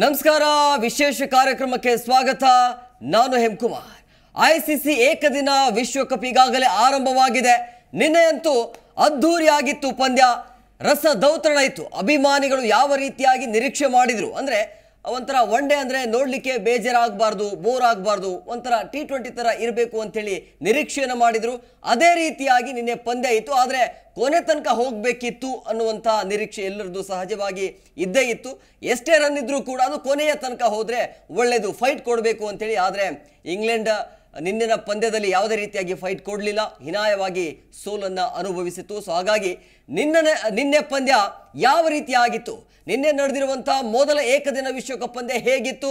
ನಮಸ್ಕಾರ ವಿಶೇಷ ಕಾರ್ಯಕ್ರಮಕ್ಕೆ ಸ್ವಾಗತ ನಾನು ಹೆಮ್ಕುಮಾರ್ ಐಸಿಸಿ ಏಕದಿನ ವಿಶ್ವಕಪ್ ಈಗಾಗಲೇ ಆರಂಭವಾಗಿದೆ ನಿನ್ನೆಯಂತೂ ಅದ್ಧೂರಿಯಾಗಿತ್ತು ಪಂದ್ಯ ರಸ ದೌತಣ ಇತ್ತು ಅಭಿಮಾನಿಗಳು ಯಾವ ರೀತಿಯಾಗಿ ನಿರೀಕ್ಷೆ ಮಾಡಿದರು ಅಂದರೆ ಒಂಥರ ಒನ್ ಡೇ ಅಂದರೆ ನೋಡಲಿಕ್ಕೆ ಬೇಜಾರಾಗಬಾರ್ದು ಬೋರ್ ಆಗಬಾರ್ದು ಒಂಥರ ಟಿ ಟ್ವೆಂಟಿ ಥರ ಇರಬೇಕು ಅಂಥೇಳಿ ನಿರೀಕ್ಷೆಯನ್ನು ಮಾಡಿದರು ಅದೇ ರೀತಿಯಾಗಿ ನಿನ್ನೆ ಪಂದ್ಯ ಇತ್ತು ಆದರೆ ಕೊನೆ ತನಕ ಹೋಗಬೇಕಿತ್ತು ಅನ್ನುವಂಥ ನಿರೀಕ್ಷೆ ಎಲ್ಲರದ್ದು ಸಹಜವಾಗಿ ಇದ್ದೇ ಇತ್ತು ಎಷ್ಟೇ ರನ್ ಇದ್ದರೂ ಕೂಡ ಅದು ಕೊನೆಯ ತನಕ ಹೋದರೆ ಒಳ್ಳೆಯದು ಫೈಟ್ ಕೊಡಬೇಕು ಅಂಥೇಳಿ ಆದರೆ ಇಂಗ್ಲೆಂಡ್ ನಿನ್ನಿನ ಪಂದ್ಯದಲ್ಲಿ ಯಾವುದೇ ರೀತಿಯಾಗಿ ಫೈಟ್ ಕೊಡಲಿಲ್ಲ ಹಿನಾಯವಾಗಿ ಸೋಲನ್ನು ಅನುಭವಿಸಿತು ಸೊ ಹಾಗಾಗಿ ನಿನ್ನ ನಿನ್ನೆ ಪಂದ್ಯ ಯಾವ ರೀತಿಯಾಗಿತ್ತು ನಿನ್ನೆ ನಡೆದಿರುವಂತಹ ಮೊದಲ ಏಕದಿನ ವಿಶ್ವಕಪ್ ಪಂದ್ಯ ಹೇಗಿತ್ತು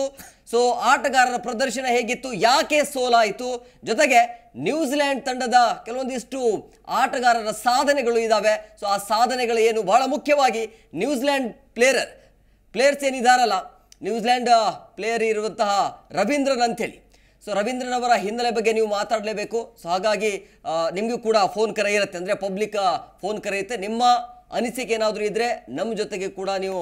ಸೊ ಆಟಗಾರರ ಪ್ರದರ್ಶನ ಹೇಗಿತ್ತು ಯಾಕೆ ಸೋಲಾಯಿತು ಜೊತೆಗೆ ನ್ಯೂಜಿಲೆಂಡ್ ತಂಡದ ಕೆಲವೊಂದಿಷ್ಟು ಆಟಗಾರರ ಸಾಧನೆಗಳು ಇದ್ದಾವೆ ಸೊ ಆ ಸಾಧನೆಗಳು ಏನು ಬಹಳ ಮುಖ್ಯವಾಗಿ ನ್ಯೂಜಿಲೆಂಡ್ ಪ್ಲೇಯರ್ ಪ್ಲೇಯರ್ಸ್ ಏನಿದಾರಲ್ಲ ನ್ಯೂಜಿಲೆಂಡ್ ಪ್ಲೇಯರ್ ಇರುವಂತಹ ರವೀಂದ್ರನ್ ಅಂತೇಳಿ ಸೊ ರವೀಂದ್ರನವರ ಹಿನ್ನೆಲೆ ಬಗ್ಗೆ ನೀವು ಮಾತಾಡಲೇಬೇಕು ಸೊ ಹಾಗಾಗಿ ನಿಮಗೂ ಕೂಡ ಫೋನ್ ಕರೆ ಇರುತ್ತೆ ಅಂದರೆ ಪಬ್ಲಿಕ್ ಫೋನ್ ಕರೆ ಇರುತ್ತೆ ನಿಮ್ಮ ಅನಿಸಿಕೆ ಏನಾದರೂ ಇದ್ದರೆ ನಮ್ಮ ಜೊತೆಗೆ ಕೂಡ ನೀವು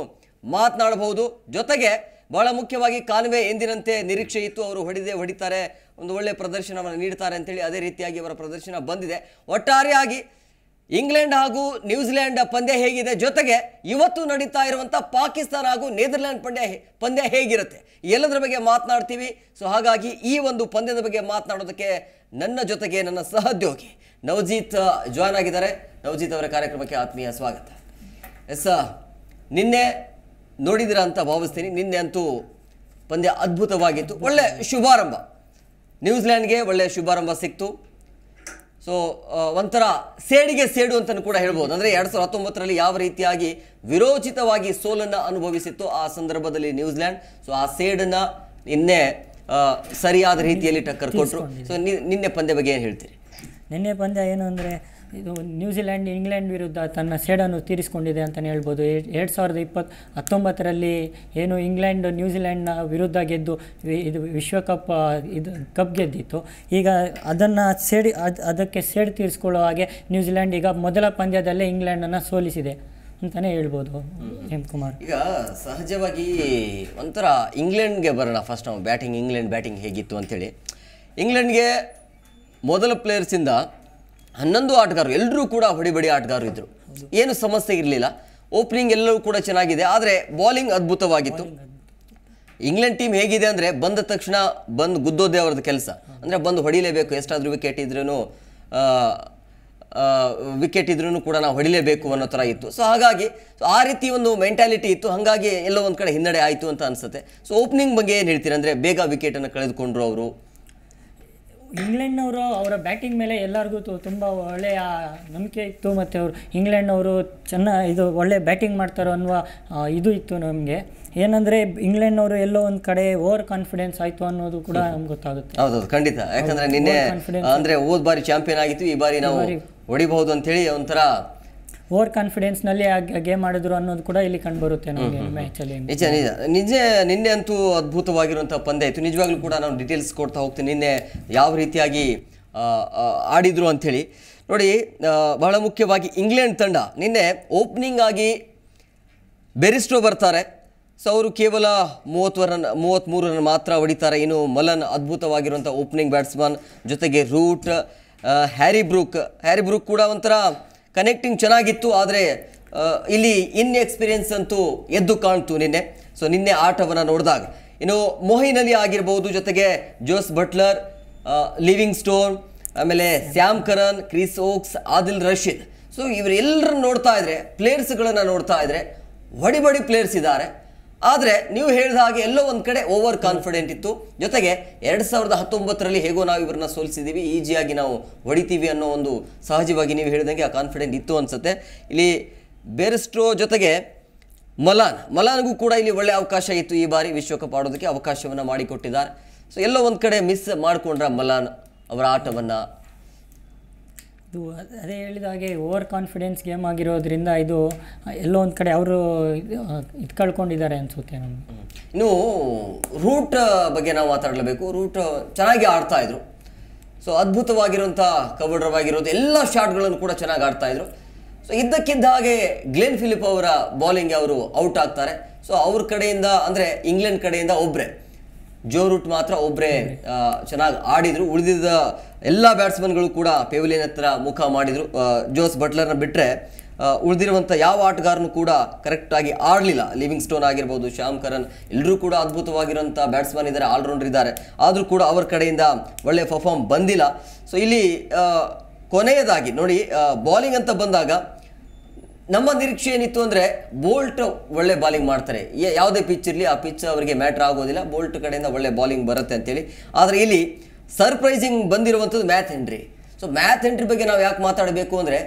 ಮಾತನಾಡಬಹುದು ಜೊತೆಗೆ ಬಹಳ ಮುಖ್ಯವಾಗಿ ಕಾನ್ವೆ ಎಂದಿನಂತೆ ನಿರೀಕ್ಷೆ ಇತ್ತು ಅವರು ಹೊಡೆದೇ ಹೊಡಿತಾರೆ ಒಂದು ಒಳ್ಳೆಯ ಪ್ರದರ್ಶನವನ್ನು ನೀಡ್ತಾರೆ ಅಂತೇಳಿ ಅದೇ ರೀತಿಯಾಗಿ ಅವರ ಪ್ರದರ್ಶನ ಬಂದಿದೆ ಒಟ್ಟಾರೆಯಾಗಿ ಇಂಗ್ಲೆಂಡ್ ಹಾಗೂ ನ್ಯೂಜಿಲೆಂಡ್ ಪಂದ್ಯ ಹೇಗಿದೆ ಜೊತೆಗೆ ಇವತ್ತು ನಡೀತಾ ಇರುವಂಥ ಪಾಕಿಸ್ತಾನ ಹಾಗೂ ನೆದರ್ಲ್ಯಾಂಡ್ ಪಂದ್ಯ ಪಂದ್ಯ ಹೇಗಿರುತ್ತೆ ಎಲ್ಲದರ ಬಗ್ಗೆ ಮಾತನಾಡ್ತೀವಿ ಸೊ ಹಾಗಾಗಿ ಈ ಒಂದು ಪಂದ್ಯದ ಬಗ್ಗೆ ಮಾತನಾಡೋದಕ್ಕೆ ನನ್ನ ಜೊತೆಗೆ ನನ್ನ ಸಹೋದ್ಯೋಗಿ ನವಜೀತ್ ಜಾಯ್ನ್ ಆಗಿದ್ದಾರೆ ನವಜೀತ್ ಅವರ ಕಾರ್ಯಕ್ರಮಕ್ಕೆ ಆತ್ಮೀಯ ಸ್ವಾಗತ ಎಸ್ ನಿನ್ನೆ ನೋಡಿದಿರ ಅಂತ ಭಾವಿಸ್ತೀನಿ ನಿನ್ನೆ ಅಂತೂ ಪಂದ್ಯ ಅದ್ಭುತವಾಗಿತ್ತು ಒಳ್ಳೆ ಶುಭಾರಂಭ ನ್ಯೂಜಿಲ್ಯಾಂಡ್ಗೆ ಒಳ್ಳೆಯ ಶುಭಾರಂಭ ಸಿಕ್ತು ಸೊ ಒಂಥರ ಸೇಡಿಗೆ ಸೇಡು ಅಂತಲೂ ಕೂಡ ಹೇಳ್ಬೋದು ಅಂದರೆ ಎರಡು ಸಾವಿರದ ಹತ್ತೊಂಬತ್ತರಲ್ಲಿ ಯಾವ ರೀತಿಯಾಗಿ ವಿರೋಚಿತವಾಗಿ ಸೋಲನ್ನು ಅನುಭವಿಸಿತ್ತು ಆ ಸಂದರ್ಭದಲ್ಲಿ ನ್ಯೂಜಿಲ್ಯಾಂಡ್ ಸೊ ಆ ಸೇಡನ್ನ ನಿನ್ನೆ ಸರಿಯಾದ ರೀತಿಯಲ್ಲಿ ಟಕ್ಕರ್ ಕೊಟ್ಟರು ಸೊ ನಿನ್ನೆ ಪಂದ್ಯ ಬಗ್ಗೆ ಏನು ಹೇಳ್ತೀರಿ ನಿನ್ನೆ ಪಂದ್ಯ ಏನು ಅಂದರೆ ಇದು ನ್ಯೂಜಿಲ್ಯಾಂಡ್ ಇಂಗ್ಲೆಂಡ್ ವಿರುದ್ಧ ತನ್ನ ಸೇಡನ್ನು ತೀರಿಸಿಕೊಂಡಿದೆ ಅಂತಲೇ ಹೇಳ್ಬೋದು ಎರಡು ಸಾವಿರದ ಇಪ್ಪತ್ ಹತ್ತೊಂಬತ್ತರಲ್ಲಿ ಏನು ಇಂಗ್ಲೆಂಡ್ ನ್ಯೂಜಿಲ್ಯಾಂಡ್ನ ವಿರುದ್ಧ ಗೆದ್ದು ಇದು ವಿಶ್ವಕಪ್ ಇದು ಕಪ್ ಗೆದ್ದಿತ್ತು ಈಗ ಅದನ್ನು ಸೇಡಿ ಅದು ಅದಕ್ಕೆ ಸೇಡು ತೀರಿಸ್ಕೊಳ್ಳೋ ಹಾಗೆ ನ್ಯೂಜಿಲ್ಯಾಂಡ್ ಈಗ ಮೊದಲ ಪಂದ್ಯದಲ್ಲೇ ಇಂಗ್ಲೆಂಡನ್ನು ಸೋಲಿಸಿದೆ ಅಂತಲೇ ಹೇಳ್ಬೋದು ಕುಮಾರ್ ಈಗ ಸಹಜವಾಗಿ ಒಂಥರ ಇಂಗ್ಲೆಂಡ್ಗೆ ಬರೋಣ ಫಸ್ಟ್ ನಾವು ಬ್ಯಾಟಿಂಗ್ ಇಂಗ್ಲೆಂಡ್ ಬ್ಯಾಟಿಂಗ್ ಹೇಗಿತ್ತು ಅಂಥೇಳಿ ಇಂಗ್ಲೆಂಡ್ಗೆ ಮೊದಲ ಪ್ಲೇಯರ್ಸಿಂದ ಹನ್ನೊಂದು ಆಟಗಾರರು ಎಲ್ಲರೂ ಕೂಡ ಹೊಡಿಬಡಿ ಆಟಗಾರರು ಇದ್ದರು ಏನು ಸಮಸ್ಯೆ ಇರಲಿಲ್ಲ ಓಪನಿಂಗ್ ಎಲ್ಲರೂ ಕೂಡ ಚೆನ್ನಾಗಿದೆ ಆದರೆ ಬೌಲಿಂಗ್ ಅದ್ಭುತವಾಗಿತ್ತು ಇಂಗ್ಲೆಂಡ್ ಟೀಮ್ ಹೇಗಿದೆ ಅಂದರೆ ಬಂದ ತಕ್ಷಣ ಬಂದು ಗುದ್ದೋದೇ ಅವ್ರದ್ದು ಕೆಲಸ ಅಂದರೆ ಬಂದು ಹೊಡಿಲೇಬೇಕು ಎಷ್ಟಾದರೂ ವಿಕೆಟ್ ಇದ್ರೂ ವಿಕೆಟ್ ಇದ್ರೂ ಕೂಡ ನಾವು ಹೊಡಿಲೇಬೇಕು ಅನ್ನೋ ಥರ ಇತ್ತು ಸೊ ಹಾಗಾಗಿ ಆ ರೀತಿ ಒಂದು ಮೆಂಟಾಲಿಟಿ ಇತ್ತು ಹಾಗಾಗಿ ಎಲ್ಲೋ ಒಂದು ಕಡೆ ಹಿನ್ನಡೆ ಆಯಿತು ಅಂತ ಅನಿಸುತ್ತೆ ಸೊ ಓಪನಿಂಗ್ ಬಗ್ಗೆ ಏನು ಹೇಳ್ತೀರಿ ಅಂದರೆ ಬೇಗ ವಿಕೆಟನ್ನು ಕಳೆದುಕೊಂಡ್ರು ಅವರು ಇಂಗ್ಲೆಂಡ್ನವರು ಅವರ ಬ್ಯಾಟಿಂಗ್ ಮೇಲೆ ಎಲ್ಲರಿಗೂ ತುಂಬ ಒಳ್ಳೆಯ ನಂಬಿಕೆ ಇತ್ತು ಮತ್ತು ಅವರು ಇಂಗ್ಲೆಂಡ್ನವರು ಚೆನ್ನ ಇದು ಒಳ್ಳೆ ಬ್ಯಾಟಿಂಗ್ ಮಾಡ್ತಾರೋ ಅನ್ನುವ ಇದು ಇತ್ತು ನಮಗೆ ಏನಂದರೆ ಇಂಗ್ಲೆಂಡ್ನವರು ಎಲ್ಲೋ ಒಂದು ಕಡೆ ಓವರ್ ಕಾನ್ಫಿಡೆನ್ಸ್ ಆಯಿತು ಅನ್ನೋದು ಕೂಡ ನಮ್ಗೆ ಗೊತ್ತಾಗುತ್ತೆ ಹೌದೌದು ಖಂಡಿತ ಯಾಕಂದರೆ ನಿನ್ನೆ ಅಂದರೆ ಹೋದ ಬಾರಿ ಚಾಂಪಿಯನ್ ಆಗಿತ್ತು ಈ ಬಾರಿ ನಾವು ಹೊಡಿಬಹುದು ಅಂತೇಳಿ ಒಂಥರ ಓವರ್ ಕಾನ್ಫಿಡೆನ್ಸ್ನಲ್ಲಿ ಗೇಮ್ ಆಡಿದ್ರು ಅನ್ನೋದು ಕೂಡ ಇಲ್ಲಿ ಕಂಡು ಬರುತ್ತೆ ನಿಜ ನಿಜ ನಿಜ ನಿನ್ನೆ ಅಂತೂ ಅದ್ಭುತವಾಗಿರುವಂಥ ಪಂದ್ಯ ಇತ್ತು ನಿಜವಾಗ್ಲೂ ಕೂಡ ನಾನು ಡೀಟೇಲ್ಸ್ ಕೊಡ್ತಾ ಹೋಗ್ತೀನಿ ನಿನ್ನೆ ಯಾವ ರೀತಿಯಾಗಿ ಆಡಿದ್ರು ಅಂಥೇಳಿ ನೋಡಿ ಬಹಳ ಮುಖ್ಯವಾಗಿ ಇಂಗ್ಲೆಂಡ್ ತಂಡ ನಿನ್ನೆ ಓಪನಿಂಗ್ ಆಗಿ ಬೆರಿಸ್ಟ್ರೋ ಬರ್ತಾರೆ ಸೊ ಅವರು ಕೇವಲ ಮೂವತ್ತು ರನ್ ಮೂವತ್ತ್ಮೂರು ರನ್ ಮಾತ್ರ ಹೊಡಿತಾರೆ ಇನ್ನು ಮಲನ್ ಅದ್ಭುತವಾಗಿರುವಂಥ ಓಪನಿಂಗ್ ಬ್ಯಾಟ್ಸ್ಮನ್ ಜೊತೆಗೆ Root Harry Brook Harry Brook ಕೂಡ ಒಂಥರ ಕನೆಕ್ಟಿಂಗ್ ಚೆನ್ನಾಗಿತ್ತು ಆದರೆ ಇಲ್ಲಿ ಇನ್ ಎಕ್ಸ್ಪೀರಿಯನ್ಸ್ ಅಂತೂ ಎದ್ದು ಕಾಣ್ತು ನಿನ್ನೆ ಸೊ ನಿನ್ನೆ ಆಟವನ್ನು ನೋಡಿದಾಗ ಇನ್ನು ಮೊಹಿನ್ ಅಲಿ ಆಗಿರ್ಬೋದು ಜೊತೆಗೆ ಜೋಸ್ ಬಟ್ಲರ್ ಲಿವಿಂಗ್ ಸ್ಟೋನ್ ಆಮೇಲೆ Sam Curran Chris Woakes Adil Rashid so ಇವರೆಲ್ಲರನ್ನ ನೋಡ್ತಾ ಇದ್ರೆ ಪ್ಲೇಯರ್ಸ್ಗಳನ್ನು ನೋಡ್ತಾ ಇದ್ರೆ ಬಡಿ ಬಡಿ ಪ್ಲೇಯರ್ಸ್ ಇದ್ದಾರೆ ಆದರೆ ನೀವು ಹೇಳಿದ ಹಾಗೆ ಎಲ್ಲೋ ಒಂದು ಕಡೆ ಓವರ್ ಕಾನ್ಫಿಡೆಂಟ್ ಇತ್ತು ಜೊತೆಗೆ ಎರಡು ಸಾವಿರದ ಹತ್ತೊಂಬತ್ತರಲ್ಲಿ ಹೇಗೋ ನಾವು ಇವರನ್ನ ಸೋಲಿಸಿದ್ದೀವಿ ಈಜಿಯಾಗಿ ನಾವು ಹೊಡಿತೀವಿ ಅನ್ನೋ ಒಂದು ಸಹಜವಾಗಿ ನೀವು ಹೇಳಿದಂಗೆ ಆ ಕಾನ್ಫಿಡೆಂಟ್ ಇತ್ತು ಅನಿಸುತ್ತೆ ಇಲ್ಲಿ ಬೇರೆಸ್ಟ್ರೋ ಜೊತೆಗೆ ಮಲಾನ್ ಮಲಾನ್ಗೂ ಕೂಡ ಇಲ್ಲಿ ಒಳ್ಳೆ ಅವಕಾಶ ಇತ್ತು ಈ ಬಾರಿ ವಿಶ್ವಕಪ್ ಆಡೋದಕ್ಕೆ ಅವಕಾಶವನ್ನು ಮಾಡಿಕೊಟ್ಟಿದ್ದಾರೆ ಸೊ ಎಲ್ಲೋ ಒಂದು ಕಡೆ ಮಿಸ್ ಮಾಡಿಕೊಂಡ್ರ ಮಲಾನ್ ಅವರ ಆಟವನ್ನು ಇದು ಅದೇ ಹೇಳಿದ ಹಾಗೆ ಓವರ್ ಕಾನ್ಫಿಡೆನ್ಸ್ ಗೇಮ್ ಆಗಿರೋದ್ರಿಂದ ಇದು ಎಲ್ಲೋ ಒಂದು ಕಡೆ ಅವರು ಇದು ಕಳ್ಕೊಂಡಿದ್ದಾರೆ ಅನ್ಸುತ್ತೆ ನಮಗೆ ಇನ್ನು ರೂಟ್ ಬಗ್ಗೆ ನಾವು ಮಾತಾಡಲೇಬೇಕು ರೂಟ್ ಚೆನ್ನಾಗಿ ಆಡ್ತಾ ಇದ್ರು ಸೊ ಅದ್ಭುತವಾಗಿರುವಂಥ ಕಬಡ್ರವ್ ಆಗಿರೋದು ಎಲ್ಲ ಶಾಟ್ಗಳನ್ನು ಕೂಡ ಚೆನ್ನಾಗಿ ಆಡ್ತಾ ಇದ್ರು ಸೊ ಇದ್ದಕ್ಕಿದ್ದ ಹಾಗೆ ಗ್ಲೆನ್ ಫಿಲಿಪ್ ಅವರ ಬೌಲಿಂಗ್ ಅವರು ಔಟ್ ಆಗ್ತಾರೆ ಸೊ ಅವ್ರ ಕಡೆಯಿಂದ ಅಂದರೆ ಇಂಗ್ಲೆಂಡ್ ಕಡೆಯಿಂದ ಒಬ್ಬರೇ ಜೋ ರೂಟ್ ಮಾತ್ರ ಒಬ್ಬರೇ ಚೆನ್ನಾಗಿ ಆಡಿದರು ಉಳಿದಿದ್ದ ಎಲ್ಲ ಬ್ಯಾಟ್ಸ್ಮನ್ಗಳು ಕೂಡ ಪೆವಿಲಿಯನ್ ಹತ್ರ ಮುಖ ಮಾಡಿದರು ಜೋಸ್ ಬಟ್ಲರ್ನ ಬಿಟ್ಟರೆ ಉಳಿದಿರುವಂಥ ಯಾವ ಆಟಗಾರನು ಕೂಡ ಕರೆಕ್ಟಾಗಿ ಆಡಲಿಲ್ಲ ಲಿವಿಂಗ್ ಸ್ಟೋನ್ ಆಗಿರ್ಬೋದು ಶ್ಯಾಮ್ ಕರನ್ ಎಲ್ಲರೂ ಕೂಡ ಅದ್ಭುತವಾಗಿರುವಂಥ ಬ್ಯಾಟ್ಸ್ಮನ್ ಇದ್ದಾರೆ ಆಲ್ರೌಂಡರ್ ಇದ್ದಾರೆ ಆದರೂ ಕೂಡ ಅವರ ಕಡೆಯಿಂದ ಒಳ್ಳೆಯ ಪರ್ಫಾರ್ಮ್ ಬಂದಿಲ್ಲ ಸೊ ಇಲ್ಲಿ ಕೊನೆಯದಾಗಿ ನೋಡಿ ಬೌಲಿಂಗ್ ಅಂತ ಬಂದಾಗ ನಮ್ಮ ನಿರೀಕ್ಷೆ ಏನಿತ್ತು ಅಂದರೆ ಬೋಲ್ಟ್ ಒಳ್ಳೆ ಬಾಲಿಂಗ್ ಮಾಡ್ತಾರೆ ಯಾವುದೇ ಪಿಚ್ ಇರಲಿ ಆ ಪಿಚ್ ಅವರಿಗೆ ಮ್ಯಾಟ್ರ್ ಆಗೋದಿಲ್ಲ ಬೋಲ್ಟ್ ಕಡೆಯಿಂದ ಒಳ್ಳೆ ಬಾಲಿಂಗ್ ಬರುತ್ತೆ ಅಂತೇಳಿ ಆದರೆ ಇಲ್ಲಿ ಸರ್ಪ್ರೈಸಿಂಗ್ ಬಂದಿರುವಂಥದ್ದು Matt Henry so Matt Henry ಬಗ್ಗೆ ನಾವು ಯಾಕೆ ಮಾತಾಡಬೇಕು ಅಂದರೆ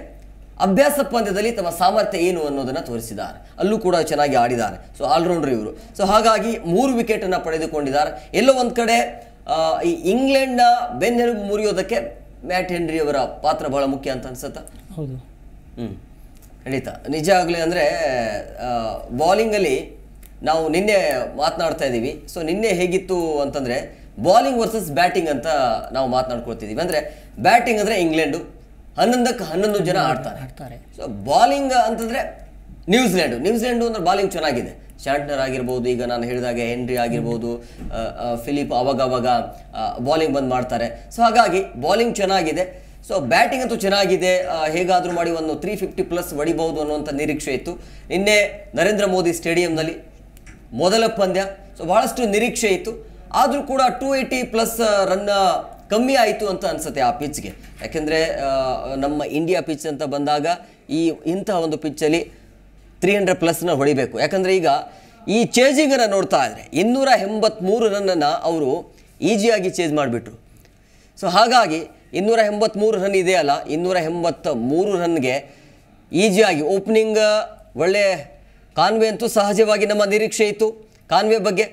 ಅಭ್ಯಾಸ ಪಂದ್ಯದಲ್ಲಿ ತಮ್ಮ ಸಾಮರ್ಥ್ಯ ಏನು ಅನ್ನೋದನ್ನು ತೋರಿಸಿದ್ದಾರೆ ಅಲ್ಲೂ ಕೂಡ ಚೆನ್ನಾಗಿ ಆಡಿದ್ದಾರೆ ಸೊ ಆಲ್ರೌಂಡರ್ ಇವರು ಸೊ ಹಾಗಾಗಿ ಮೂರು ವಿಕೆಟನ್ನು ಪಡೆದುಕೊಂಡಿದ್ದಾರೆ ಎಲ್ಲೋ ಒಂದು ಕಡೆ ಈ ಇಂಗ್ಲೆಂಡ್ನ ಬೆನ್ನೆಲುಬು ಮುರಿಯೋದಕ್ಕೆ ಮ್ಯಾಟ್ ಹೆನ್ರಿ ಅವರ ಪಾತ್ರ ಬಹಳ ಮುಖ್ಯ ಅಂತ ಅನ್ಸುತ್ತಾ ಹೌದು ಹ್ಞೂ ಖಂಡಿತ ನಿಜ ಆಗಲಿ ಅಂದರೆ ಬಾಲಿಂಗಲ್ಲಿ ನಾವು ನಿನ್ನೆ ಮಾತನಾಡ್ತಾ ಇದ್ದೀವಿ ಸೊ ನಿನ್ನೆ ಹೇಗಿತ್ತು ಅಂತಂದರೆ ಬಾಲಿಂಗ್ ವರ್ಸಸ್ ಬ್ಯಾಟಿಂಗ್ ಅಂತ ನಾವು ಮಾತನಾಡ್ಕೊಳ್ತಿದ್ದೀವಿ ಅಂದರೆ ಬ್ಯಾಟಿಂಗ್ ಅಂದರೆ ಇಂಗ್ಲೆಂಡು ಹನ್ನೊಂದಕ್ಕೆ ಹನ್ನೊಂದು ಜನ ಆಡ್ತಾರೆ ಆಡ್ತಾರೆ ಸೊ ಬಾಲಿಂಗ್ ಅಂತಂದರೆ ನ್ಯೂಜಿಲೆಂಡು ನ್ಯೂಜಿಲೆಂಡು ಅಂದರೆ ಬಾಲಿಂಗ್ ಚೆನ್ನಾಗಿದೆ ಶ್ಯಾಂಟ್ನರ್ ಆಗಿರ್ಬೋದು ಈಗ ನಾನು ಹೇಳಿದಾಗೆ ಹೆನ್ರಿ ಆಗಿರ್ಬೋದು ಫಿಲಿಪ್ ಅವಾಗವಾಗ ಬಾಲಿಂಗ್ ಬಂದು ಮಾಡ್ತಾರೆ ಸೊ ಹಾಗಾಗಿ ಬಾಲಿಂಗ್ ಚೆನ್ನಾಗಿದೆ ಸೊ ಬ್ಯಾಟಿಂಗ್ ಅಂತೂ ಚೆನ್ನಾಗಿದೆ ಹೇಗಾದರೂ ಮಾಡಿ ಒಂದು ತ್ರೀ ಫಿಫ್ಟಿ ಪ್ಲಸ್ ಹೊಡಿಬಹುದು ಅನ್ನುವಂಥ ನಿರೀಕ್ಷೆ ಇತ್ತು ನಿನ್ನೆ ನರೇಂದ್ರ ಮೋದಿ ಸ್ಟೇಡಿಯಂನಲ್ಲಿ ಮೊದಲ ಪಂದ್ಯ ಸೊ ಬಹಳಷ್ಟು ನಿರೀಕ್ಷೆ ಇತ್ತು ಆದರೂ ಕೂಡ ಟೂ ಏಯ್ಟಿ ಪ್ಲಸ್ ರನ್ ಕಮ್ಮಿ ಆಯಿತು ಅಂತ ಅನಿಸುತ್ತೆ ಆ ಪಿಚ್ಗೆ ಯಾಕೆಂದರೆ ನಮ್ಮ ಇಂಡಿಯಾ ಪಿಚ್ ಅಂತ ಬಂದಾಗ ಈ ಇಂತಹ ಒಂದು ಪಿಚ್ಚಲ್ಲಿ ತ್ರೀ ಹಂಡ್ರೆಡ್ ಪ್ಲಸ್ನ ಹೊಡಿಬೇಕು ಯಾಕಂದರೆ ಈಗ ಈ ಚೇಂಜಿಂಗನ್ನು ನೋಡ್ತಾ ಇದ್ದರೆ ಇನ್ನೂರ ಎಂಬತ್ತ್ಮೂರು ರನ್ನನ್ನು ಅವರು ಈಜಿಯಾಗಿ ಚೇಂಜ್ ಮಾಡಿಬಿಟ್ರು ಸೊ ಹಾಗಾಗಿ ಇನ್ನೂರ ಎಂಬತ್ತ್ಮೂರು ರನ್ ಇದೆಯಲ್ಲ ಇನ್ನೂರ ಎಂಬತ್ತ ಮೂರು ರನ್ಗೆ ಈಜಿಯಾಗಿ ಓಪನಿಂಗ್ ಒಳ್ಳೆ ಕಾನ್ವೆ ಅಂತೂ ಸಹಜವಾಗಿ ನಮ್ಮ ನಿರೀಕ್ಷೆ ಇತ್ತು ಕಾನ್ವೆ ಬಗ್ಗೆ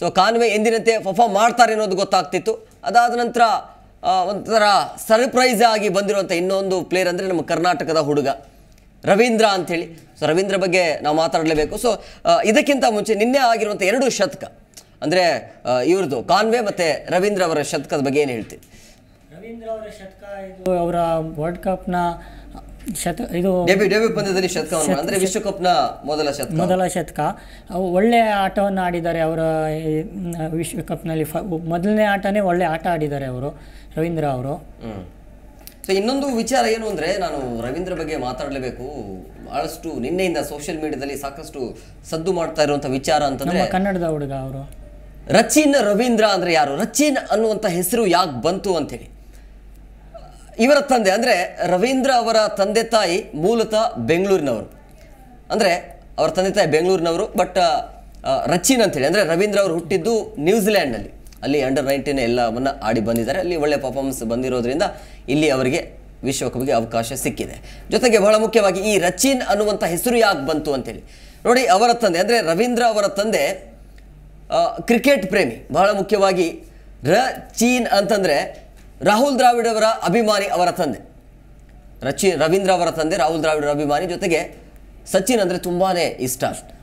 ಸೊ ಕಾನ್ವೆ ಎಂದಿನಂತೆ ಪರ್ಫಾರ್ಮ್ ಮಾಡ್ತಾರೆ ಅನ್ನೋದು ಗೊತ್ತಾಗ್ತಿತ್ತು ಅದಾದ ನಂತರ ಒಂಥರ ಸರ್ಪ್ರೈಸ್ ಆಗಿ ಬಂದಿರುವಂಥ ಇನ್ನೊಂದು ಪ್ಲೇಯರ್ ಅಂದರೆ ನಮ್ಮ ಕರ್ನಾಟಕದ ಹುಡುಗ ರವೀಂದ್ರ ಅಂಥೇಳಿ ಸೊ ರವೀಂದ್ರ ಬಗ್ಗೆ ನಾವು ಮಾತಾಡಲೇಬೇಕು ಸೊ ಇದಕ್ಕಿಂತ ಮುಂಚೆ ನಿನ್ನೆ ಆಗಿರುವಂಥ ಎರಡು ಶತಕ ಅಂದರೆ ಇವ್ರದ್ದು ಕಾನ್ವೆ ಮತ್ತು ರವೀಂದ್ರ ಅವರ ಶತಕದ ಬಗ್ಗೆ ಏನು ಹೇಳ್ತೀವಿ ರವೀಂದ್ರ ಅವರ ಶತಕ ಇದು ಅವರ ವರ್ಲ್ಡ್ ಕಪ್ನ ಶತ ಇದು ಡೆಬ್ಯೂ ಪಂದ್ಯದಲ್ಲಿ ಅಂದರೆ ವಿಶ್ವಕಪ್ನ ಮೊದಲ ಶತಕ ಮೊದಲ ಶತಕ ಒಳ್ಳೆಯ ಆಟವನ್ನು ಆಡಿದ್ದಾರೆ ಅವರ ವಿಶ್ವಕಪ್ನಲ್ಲಿ ಫ ಮೊದಲನೇ ಆಟನೇ ಒಳ್ಳೆ ಆಟ ಆಡಿದ್ದಾರೆ ಅವರು ರವೀಂದ್ರ ಅವರು ಸೊ ಇನ್ನೊಂದು ವಿಚಾರ ಏನು ಅಂದರೆ ನಾನು ರವೀಂದ್ರ ಬಗ್ಗೆ ಮಾತಾಡಲೇಬೇಕು ಬಹಳಷ್ಟು ನಿನ್ನೆಯಿಂದ ಸೋಷಿಯಲ್ ಮೀಡಿಯಾದಲ್ಲಿ ಸಾಕಷ್ಟು ಸದ್ದು ಮಾಡ್ತಾ ಇರುವಂಥ ವಿಚಾರ ಅಂತಂದರೆ ಕನ್ನಡದ ಹುಡುಗ ಅವರು ರಚಿನ್ ರವೀಂದ್ರ ಅಂದರೆ ಯಾರು ರಚಿನ್ ಅನ್ನುವಂಥ ಹೆಸರು ಯಾಕೆ ಬಂತು ಅಂತೇಳಿ ಇವರ ತಂದೆ ಅಂದರೆ ರವೀಂದ್ರ ಅವರ ತಂದೆ ತಾಯಿ ಮೂಲತಃ ಬೆಂಗಳೂರಿನವರು ಅಂದರೆ ಅವರ ತಂದೆ ತಾಯಿ ಬೆಂಗಳೂರಿನವರು ಬಟ್ ರಚಿನ್ ಅಂತೇಳಿ ಅಂದರೆ ರವೀಂದ್ರ ಅವರು ಹುಟ್ಟಿದ್ದು ನ್ಯೂಜಿಲ್ಯಾಂಡ್ನಲ್ಲಿ ಅಲ್ಲಿ ಅಂಡರ್ ನೈನ್ಟೀನ್ ಎಲ್ಲವನ್ನು ಆಡಿ ಬಂದಿದ್ದಾರೆ ಅಲ್ಲಿ ಒಳ್ಳೆಯ ಪರ್ಫಾರ್ಮೆನ್ಸ್ ಬಂದಿರೋದ್ರಿಂದ ಇಲ್ಲಿ ಅವರಿಗೆ ವಿಶ್ವಕಪ್ಗೆ ಅವಕಾಶ ಸಿಕ್ಕಿದೆ ಜೊತೆಗೆ ಬಹಳ ಮುಖ್ಯವಾಗಿ ಈ ರಚಿನ್ ಅನ್ನುವಂಥ ಹೆಸರು ಯಾಕೆ ಬಂತು ಅಂತೇಳಿ ನೋಡಿ ಅವರ ತಂದೆ ಅಂದರೆ ರವೀಂದ್ರ ಅವರ ತಂದೆ ಕ್ರಿಕೆಟ್ ಪ್ರೇಮಿ ಬಹಳ ಮುಖ್ಯವಾಗಿ ರ ಚೀನ್ ಅಂತಂದರೆ ರಾಹುಲ್ ದ್ರಾವಿಡ್ ಅವರ ಅಭಿಮಾನಿ ಅವರ ತಂದೆ ರಚಿ ರವೀಂದ್ರ ಅವರ ತಂದೆ ರಾಹುಲ್ ದ್ರಾವಿಡ್ ಅಭಿಮಾನಿ ಜೊತೆಗೆ ಸಚಿನ್ ಅಂದರೆ ತುಂಬಾ ಇಷ್ಟ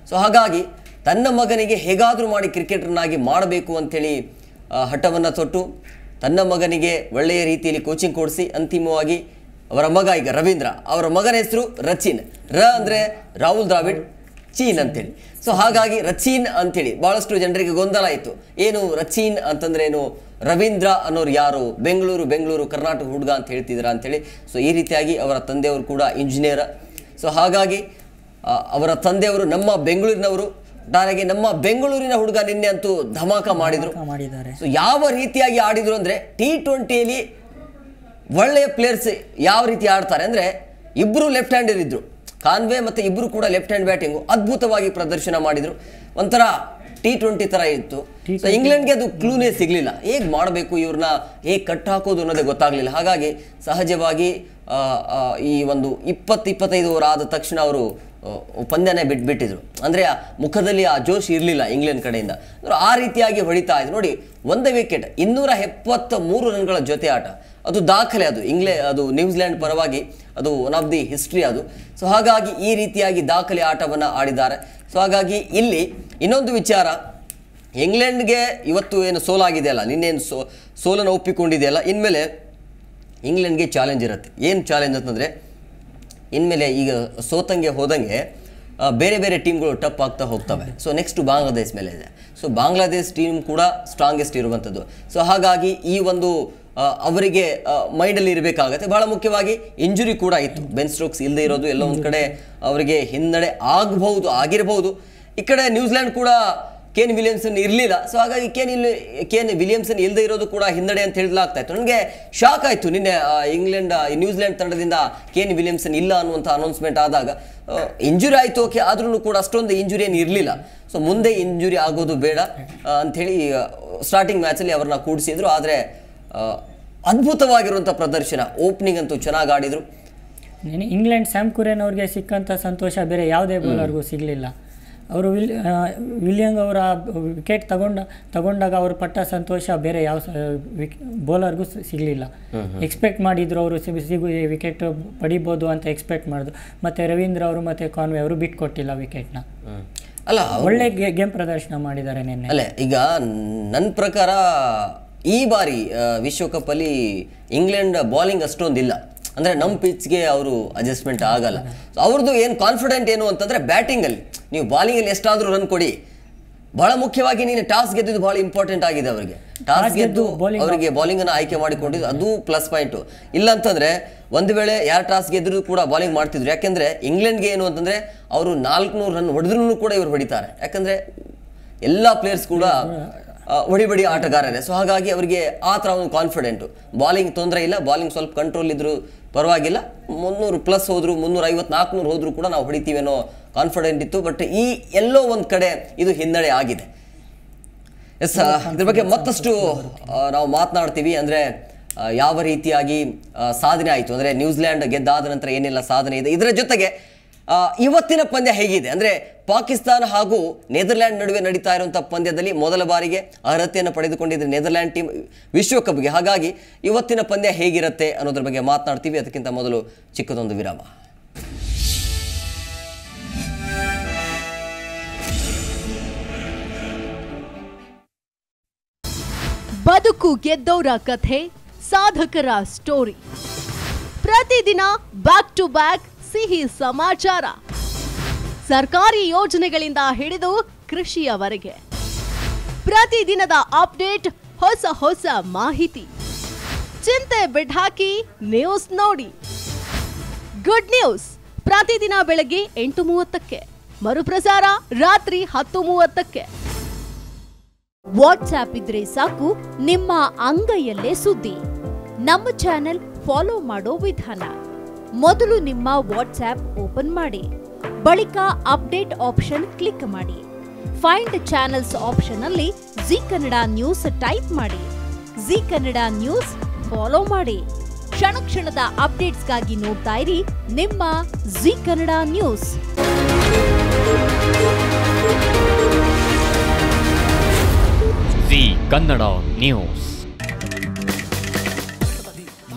ಸೊ ಹಾಗಾಗಿ ತನ್ನ ಮಗನಿಗೆ ಹೇಗಾದರೂ ಮಾಡಿ ಕ್ರಿಕೆಟರ್ನಾಗಿ ಮಾಡಬೇಕು ಅಂಥೇಳಿ ಹಠವನ್ನು ತೊಟ್ಟು ತನ್ನ ಮಗನಿಗೆ ಒಳ್ಳೆಯ ರೀತಿಯಲ್ಲಿ ಕೋಚಿಂಗ್ ಕೊಡಿಸಿ ಅಂತಿಮವಾಗಿ ಅವರ ಮಗ ಈಗ ರವೀಂದ್ರ ಅವರ ಮಗನ ಹೆಸರು ರಚಿನ್ ರ ಅಂದರೆ ರಾಹುಲ್ ದ್ರಾವಿಡ್ ಚೀನ್ ಅಂತೇಳಿ ಸೊ ಹಾಗಾಗಿ ರಚೀನ್ ಅಂಥೇಳಿ ಭಾಳಷ್ಟು ಜನರಿಗೆ ಗೊಂದಲ ಆಯಿತು ಏನು ರಚೀನ್ ಅಂತಂದ್ರೆ ಏನು ರವೀಂದ್ರ ಅನ್ನೋರು ಯಾರು ಬೆಂಗಳೂರು ಬೆಂಗಳೂರು ಕರ್ನಾಟಕ ಹುಡುಗ ಅಂತ ಹೇಳ್ತಿದ್ದೀರಾ ಅಂಥೇಳಿ ಸೊ ಈ ರೀತಿಯಾಗಿ ಅವರ ತಂದೆಯವರು ಕೂಡ ಇಂಜಿನಿಯರ ಸೊ ಹಾಗಾಗಿ ಅವರ ತಂದೆಯವರು ನಮ್ಮ ಬೆಂಗಳೂರಿನವರು ಒಟ್ಟಾರೆಗೆ ನಮ್ಮ ಬೆಂಗಳೂರಿನ ಹುಡುಗ ನಿನ್ನೆ ಅಂತೂ ಧಮಾಕ ಮಾಡಿದರು ಸೊ ಯಾವ ರೀತಿಯಾಗಿ ಆಡಿದರು ಅಂದರೆ ಟಿ ಟ್ವೆಂಟಿಯಲ್ಲಿ ಒಳ್ಳೆಯ ಪ್ಲೇಯರ್ಸ್ ಯಾವ ರೀತಿ ಆಡ್ತಾರೆ ಅಂದರೆ ಇಬ್ಬರು ಲೆಫ್ಟ್ ಹ್ಯಾಂಡರ್ ಇದ್ದರು ಕಾನ್ವೆ ಮತ್ತು ಇಬ್ಬರು ಕೂಡ ಲೆಫ್ಟ್ ಹ್ಯಾಂಡ್ ಬ್ಯಾಟಿಂಗು ಅದ್ಭುತವಾಗಿ ಪ್ರದರ್ಶನ ಮಾಡಿದರು ಒಂಥರ ಟಿ ಟ್ವೆಂಟಿ ಥರ ಇತ್ತು ಇಂಗ್ಲೆಂಡ್ಗೆ ಅದು ಕ್ಲೂನೇ ಸಿಗಲಿಲ್ಲ ಹೇಗೆ ಮಾಡಬೇಕು ಇವ್ರನ್ನ ಹೇಗೆ ಕಟ್ ಹಾಕೋದು ಅನ್ನೋದೇ ಗೊತ್ತಾಗಲಿಲ್ಲ ಹಾಗಾಗಿ ಸಹಜವಾಗಿ ಈ ಒಂದು ಇಪ್ಪತ್ತು ಇಪ್ಪತ್ತೈದು ಓವರ್ ಆದ ತಕ್ಷಣ ಅವರು ಪಂದ್ಯನೇ ಬಿಟ್ಬಿಟ್ಟಿದ್ರು ಅಂದರೆ ಮುಖದಲ್ಲಿ ಆ ಜೋಶ್ ಇರಲಿಲ್ಲ ಇಂಗ್ಲೆಂಡ್ ಕಡೆಯಿಂದ ಅಂದರೆ ಆ ರೀತಿಯಾಗಿ ಹೊಡಿತಾ ಇದ್ರು ನೋಡಿ ಒಂದು ವಿಕೆಟ್ ಇನ್ನೂರ ಎಪ್ಪತ್ತ ಮೂರು ರನ್ಗಳ ಜೊತೆ ಆಟ ಅದು ದಾಖಲೆ ಅದು ಇಂಗ್ಲೆ ಅದು ನ್ಯೂಜಿಲೆಂಡ್ ಪರವಾಗಿ ಅದು ಒನ್ ಆಫ್ ದಿ ಹಿಸ್ಟ್ರಿ ಅದು ಸೊ ಹಾಗಾಗಿ ಈ ರೀತಿಯಾಗಿ ದಾಖಲೆ ಆಟವನ್ನು ಆಡಿದ್ದಾರೆ ಸೊ ಹಾಗಾಗಿ ಇಲ್ಲಿ ಇನ್ನೊಂದು ವಿಚಾರ ಇಂಗ್ಲೆಂಡ್ಗೆ ಇವತ್ತು ಏನು ಅಲ್ಲ ನಿನ್ನೇನು ಸೋ ಸೋಲನ್ನು ಒಪ್ಪಿಕೊಂಡಿದೆಯಲ್ಲ ಇನ್ಮೇಲೆ ಇಂಗ್ಲೆಂಡ್ಗೆ ಚಾಲೆಂಜ್ ಇರುತ್ತೆ ಏನು ಚಾಲೆಂಜ್ ಅಂತಂದರೆ ಇನ್ಮೇಲೆ ಈಗ ಸೋತಂಗೆ ಹೋದಂಗೆ ಬೇರೆ ಬೇರೆ ಟೀಮ್ಗಳು ಟಪ್ ಆಗ್ತಾ ಹೋಗ್ತವೆ ಸೊ ನೆಕ್ಸ್ಟ್ ಬಾಂಗ್ಲಾದೇಶ್ ಮೇಲೆ ಇದೆ ಸೊ ಬಾಂಗ್ಲಾದೇಶ್ ಟೀಮ್ ಕೂಡ ಸ್ಟ್ರಾಂಗೆಸ್ಟ್ ಇರುವಂಥದ್ದು ಸೊ ಹಾಗಾಗಿ ಈ ಒಂದು ಅವರಿಗೆ ಮೈಂಡಲ್ಲಿ ಇರಬೇಕಾಗತ್ತೆ ಬಹಳ ಮುಖ್ಯವಾಗಿ ಇಂಜುರಿ ಕೂಡ ಇತ್ತು ಬೆನ್ ಸ್ಟ್ರೋಕ್ಸ್ ಇಲ್ಲದೆ ಇರೋದು ಎಲ್ಲ ಒಂದು ಕಡೆ ಅವರಿಗೆ ಹಿನ್ನಡೆ ಆಗಬಹುದು ಆಗಿರಬಹುದು ಈ ಕಡೆ ನ್ಯೂಜಿಲ್ಯಾಂಡ್ ಕೂಡ ಕೇನ್ ವಿಲಿಯಮ್ಸನ್ ಇರಲಿಲ್ಲ ಸೊ ಹಾಗಾಗಿ ಕೇನ್ ಇಲ್ಲಿ ಕೇನ್ ವಿಲಿಯಮ್ಸನ್ ಇಲ್ಲದೆ ಇರೋದು ಕೂಡ ಹಿನ್ನಡೆ ಅಂತ ಹೇಳಲಾಗ್ತಾ ಇತ್ತು ನನಗೆ ಶಾಕ್ ಆಯಿತು ನಿನ್ನೆ ಇಂಗ್ಲೆಂಡ್ ನ್ಯೂಜಿಲೆಂಡ್ ತಂಡದಿಂದ ಕೇನ್ ವಿಲಿಯಮ್ಸನ್ ಇಲ್ಲ ಅನ್ನುವಂಥ ಅನೌನ್ಸ್ಮೆಂಟ್ ಆದಾಗ ಇಂಜುರಿ ಆಯಿತು ಓಕೆ ಆದ್ರೂ ಕೂಡ ಅಷ್ಟೊಂದು ಇಂಜುರಿ ಏನು ಇರಲಿಲ್ಲ ಸೊ ಮುಂದೆ ಇಂಜುರಿ ಆಗೋದು ಬೇಡ ಅಂಥೇಳಿ ಸ್ಟಾರ್ಟಿಂಗ್ ಮ್ಯಾಚಲ್ಲಿ ಅವ್ರನ್ನ ಕೂಡಿಸಿದ್ರು ಆದರೆ ಅದ್ಭುತವಾಗಿರುವಂಥ ಪ್ರದರ್ಶನ ಓಪನಿಂಗ್ ಅಂತೂ ಚೆನ್ನಾಗಿ ಆಡಿದರು ಇಂಗ್ಲೆಂಡ್ ಸ್ಯಾಮ್ ಕುರೇನ್ ಅವ್ರಿಗೆ ಸಿಕ್ಕಂಥ ಸಂತೋಷ ಬೇರೆ ಯಾವುದೇ ಬೌಲರ್ಗೂ ಸಿಗಲಿಲ್ಲ ಅವರು ವಿಲ್ ವಿಲಿಯಂಗ್ ಅವರ ವಿಕೆಟ್ ತಗೊಂಡ ತಗೊಂಡಾಗ ಅವರು ಪಟ್ಟ ಸಂತೋಷ ಬೇರೆ ಯಾವ ಬೌಲರ್ಗೂ ಸಿಗಲಿಲ್ಲ ಎಕ್ಸ್ಪೆಕ್ಟ್ ಮಾಡಿದ್ರು ಅವರು ಸಿಗು ವಿಕೆಟ್ ಪಡಿಬೋದು ಅಂತ ಎಕ್ಸ್ಪೆಕ್ಟ್ ಮಾಡಿದ್ರು ಮತ್ತೆ ರವೀಂದ್ರ ಅವರು ಮತ್ತೆ ಕಾನ್ವೆ ಅವರು ಬಿಟ್ಕೊಟ್ಟಿಲ್ಲ ವಿಕೆಟ್ನ ಅಲ್ಲ ಒಳ್ಳೆ ಗೇಮ್ ಪ್ರದರ್ಶನ ಮಾಡಿದ್ದಾರೆ ನಿನ್ನೆ ಅಲ್ಲೇ ಈಗ ನನ್ನ ಪ್ರಕಾರ ಈ ಬಾರಿ ವಿಶ್ವಕಪ್ ಅಲ್ಲಿ ಇಂಗ್ಲೆಂಡ್ ಬೌಲಿಂಗ್ ಅಷ್ಟೊಂದಿಲ್ಲ ಅಂದರೆ ನಮ್ಮ ಪಿಚ್ಗೆ ಅವರು ಅಡ್ಜಸ್ಟ್ಮೆಂಟ್ ಆಗಲ್ಲ ಅವ್ರದ್ದು ಏನು ಕಾನ್ಫಿಡೆಂಟ್ ಏನು ಅಂತಂದರೆ ಬ್ಯಾಟಿಂಗಲ್ಲಿ ನೀವು ಬಾಲಿಂಗಲ್ಲಿ ಎಷ್ಟಾದರೂ ರನ್ ಕೊಡಿ ಬಹಳ ಮುಖ್ಯವಾಗಿ ನೀನು ಟಾಸ್ ಗೆದ್ದಿದ್ದು ಬಹಳ ಇಂಪಾರ್ಟೆಂಟ್ ಆಗಿದೆ ಅವರಿಗೆ ಟಾಸ್ ಗೆದ್ದು ಅವರಿಗೆ ಬಾಲಿಂಗನ್ನು ಆಯ್ಕೆ ಮಾಡಿಕೊಂಡಿದ್ದು ಅದು ಪ್ಲಸ್ ಪಾಯಿಂಟು ಇಲ್ಲ ಅಂತಂದರೆ ಒಂದು ವೇಳೆ ಯಾರು ಟಾಸ್ ಗೆದ್ದರೂ ಕೂಡ ಬೌಲಿಂಗ್ ಮಾಡ್ತಿದ್ರು ಯಾಕೆಂದರೆ ಇಂಗ್ಲೆಂಡ್ಗೆ ಏನು ಅಂತಂದರೆ ಅವರು ನಾಲ್ಕುನೂರು ರನ್ ಹೊಡೆದ್ರೂ ಕೂಡ ಇವರು ಹೊಡಿತಾರೆ ಯಾಕಂದ್ರೆ ಎಲ್ಲ ಪ್ಲೇಯರ್ಸ್ ಕೂಡ ಹೊಡಿಬಡಿ ಆಟಗಾರರೇ ಸೊ ಹಾಗಾಗಿ ಅವರಿಗೆ ಆ ಥರ ಒಂದು ಕಾನ್ಫಿಡೆಂಟು ಬಾಲಿಂಗ್ ತೊಂದರೆ ಇಲ್ಲ ಬಾಲಿಂಗ್ ಸ್ವಲ್ಪ ಕಂಟ್ರೋಲ್ ಇದ್ದರೂ ಪರವಾಗಿಲ್ಲ ಮುನ್ನೂರು ಪ್ಲಸ್ ಮುನ್ನೂರ ಐವತ್ತು ನಾಲ್ಕುನೂರು ಹೋದರೂ ಕೂಡ ನಾವು ಹೊಡಿತೀವೇನೋ ಕಾನ್ಫಿಡೆಂಟ್ ಇತ್ತು ಬಟ್ ಈ ಎಲ್ಲೋ ಒಂದು ಕಡೆ ಇದು ಹಿನ್ನಡೆ ಆಗಿದೆ ಎಸ್ ಇದ್ರ ಬಗ್ಗೆ ಮತ್ತಷ್ಟು ನಾವು ಮಾತನಾಡ್ತೀವಿ ಅಂದರೆ ಯಾವ ರೀತಿಯಾಗಿ ಸಾಧನೆ ಆಯಿತು ಅಂದರೆ ನ್ಯೂಜಿಲ್ಯಾಂಡ್ ಗೆದ್ದಾದ ನಂತರ ಏನೆಲ್ಲ ಸಾಧನೆ ಇದೆ ಇದರ ಜೊತೆಗೆ ಇವತ್ತಿನ ಪಂದ್ಯ ಹೇಗಿದೆ ಅಂದರೆ ಪಾಕಿಸ್ತಾನ ಹಾಗೂ ನೆದರ್ಲ್ಯಾಂಡ್ ನಡುವೆ ನಡೀತಾ ಇರುವಂಥ ಪಂದ್ಯದಲ್ಲಿ ಮೊದಲ ಬಾರಿಗೆ ಅರ್ಹತೆಯನ್ನು ಪಡೆದುಕೊಂಡಿದೆ ನೆದರ್ಲ್ಯಾಂಡ್ ಟೀಮ್ ವಿಶ್ವಕಪ್ಗೆ ಹಾಗಾಗಿ ಇವತ್ತಿನ ಪಂದ್ಯ ಹೇಗಿರುತ್ತೆ ಅನ್ನೋದ್ರ ಬಗ್ಗೆ ಮಾತನಾಡ್ತೀವಿ ಅದಕ್ಕಿಂತ ಮೊದಲು ಚಿಕ್ಕದೊಂದು ವಿರಾಮ ಬದುಕು ಗೆದ್ದವರ ಕಥೆ ಸಾಧಕರ ಸ್ಟೋರಿ ಪ್ರತಿದಿನ ಬ್ಯಾಕ್ ಟು ಬ್ಯಾಕ್ ಸಿಹಿ ಸಮಾಚಾರ ಸರ್ಕಾರಿ ಯೋಜನೆಗಳಿಂದ ಹಿಡಿದು ಕೃಷಿಯವರೆಗೆ ಪ್ರತಿದಿನದ ಅಪ್ಡೇಟ್ ಹೊಸ ಹೊಸ ಮಾಹಿತಿ ಚಿಂತೆ ಬಿಡ್ಹಾಕಿ ನ್ಯೂಸ್ ನೋಡಿ ಗುಡ್ ನ್ಯೂಸ್ ಪ್ರತಿದಿನ ಬೆಳಗ್ಗೆ ಎಂಟು ಮೂವತ್ತಕ್ಕೆ ಮರುಪ್ರಸಾರ ರಾತ್ರಿ ಹತ್ತು ಮೂವತ್ತಕ್ಕೆ ವಾಟ್ಸ್ಆ್ಯಪ್ ಇದ್ರೆ ಸಾಕು ನಿಮ್ಮ ಅಂಗೈಯಲ್ಲೇ ಸುದ್ದಿ ನಮ್ಮ ಚಾನೆಲ್ ಫಾಲೋ ಮಾಡೋ ವಿಧಾನ ಮೊದಲು ನಿಮ್ಮ ವಾಟ್ಸ್ಆ್ಯಪ್ ಓಪನ್ ಮಾಡಿ ಬಳಿಕ ಅಪ್ಡೇಟ್ ಆಪ್ಷನ್ ಕ್ಲಿಕ್ ಮಾಡಿ ಫೈಂಡ್ ಚಾನೆಲ್ಸ್ ಆಪ್ಷನ್ನಲ್ಲಿ ಜಿ ಕನ್ನಡ ನ್ಯೂಸ್ ಟೈಪ್ ಮಾಡಿ ಜಿ ಕನ್ನಡ ನ್ಯೂಸ್ ಫಾಲೋ ಮಾಡಿ ಕ್ಷಣ ಕ್ಷಣದ ಅಪ್ಡೇಟ್ಸ್ಗಾಗಿ ನೋಡ್ತಾ ಇರಿ ನಿಮ್ಮ Zee Kannada news Kannada news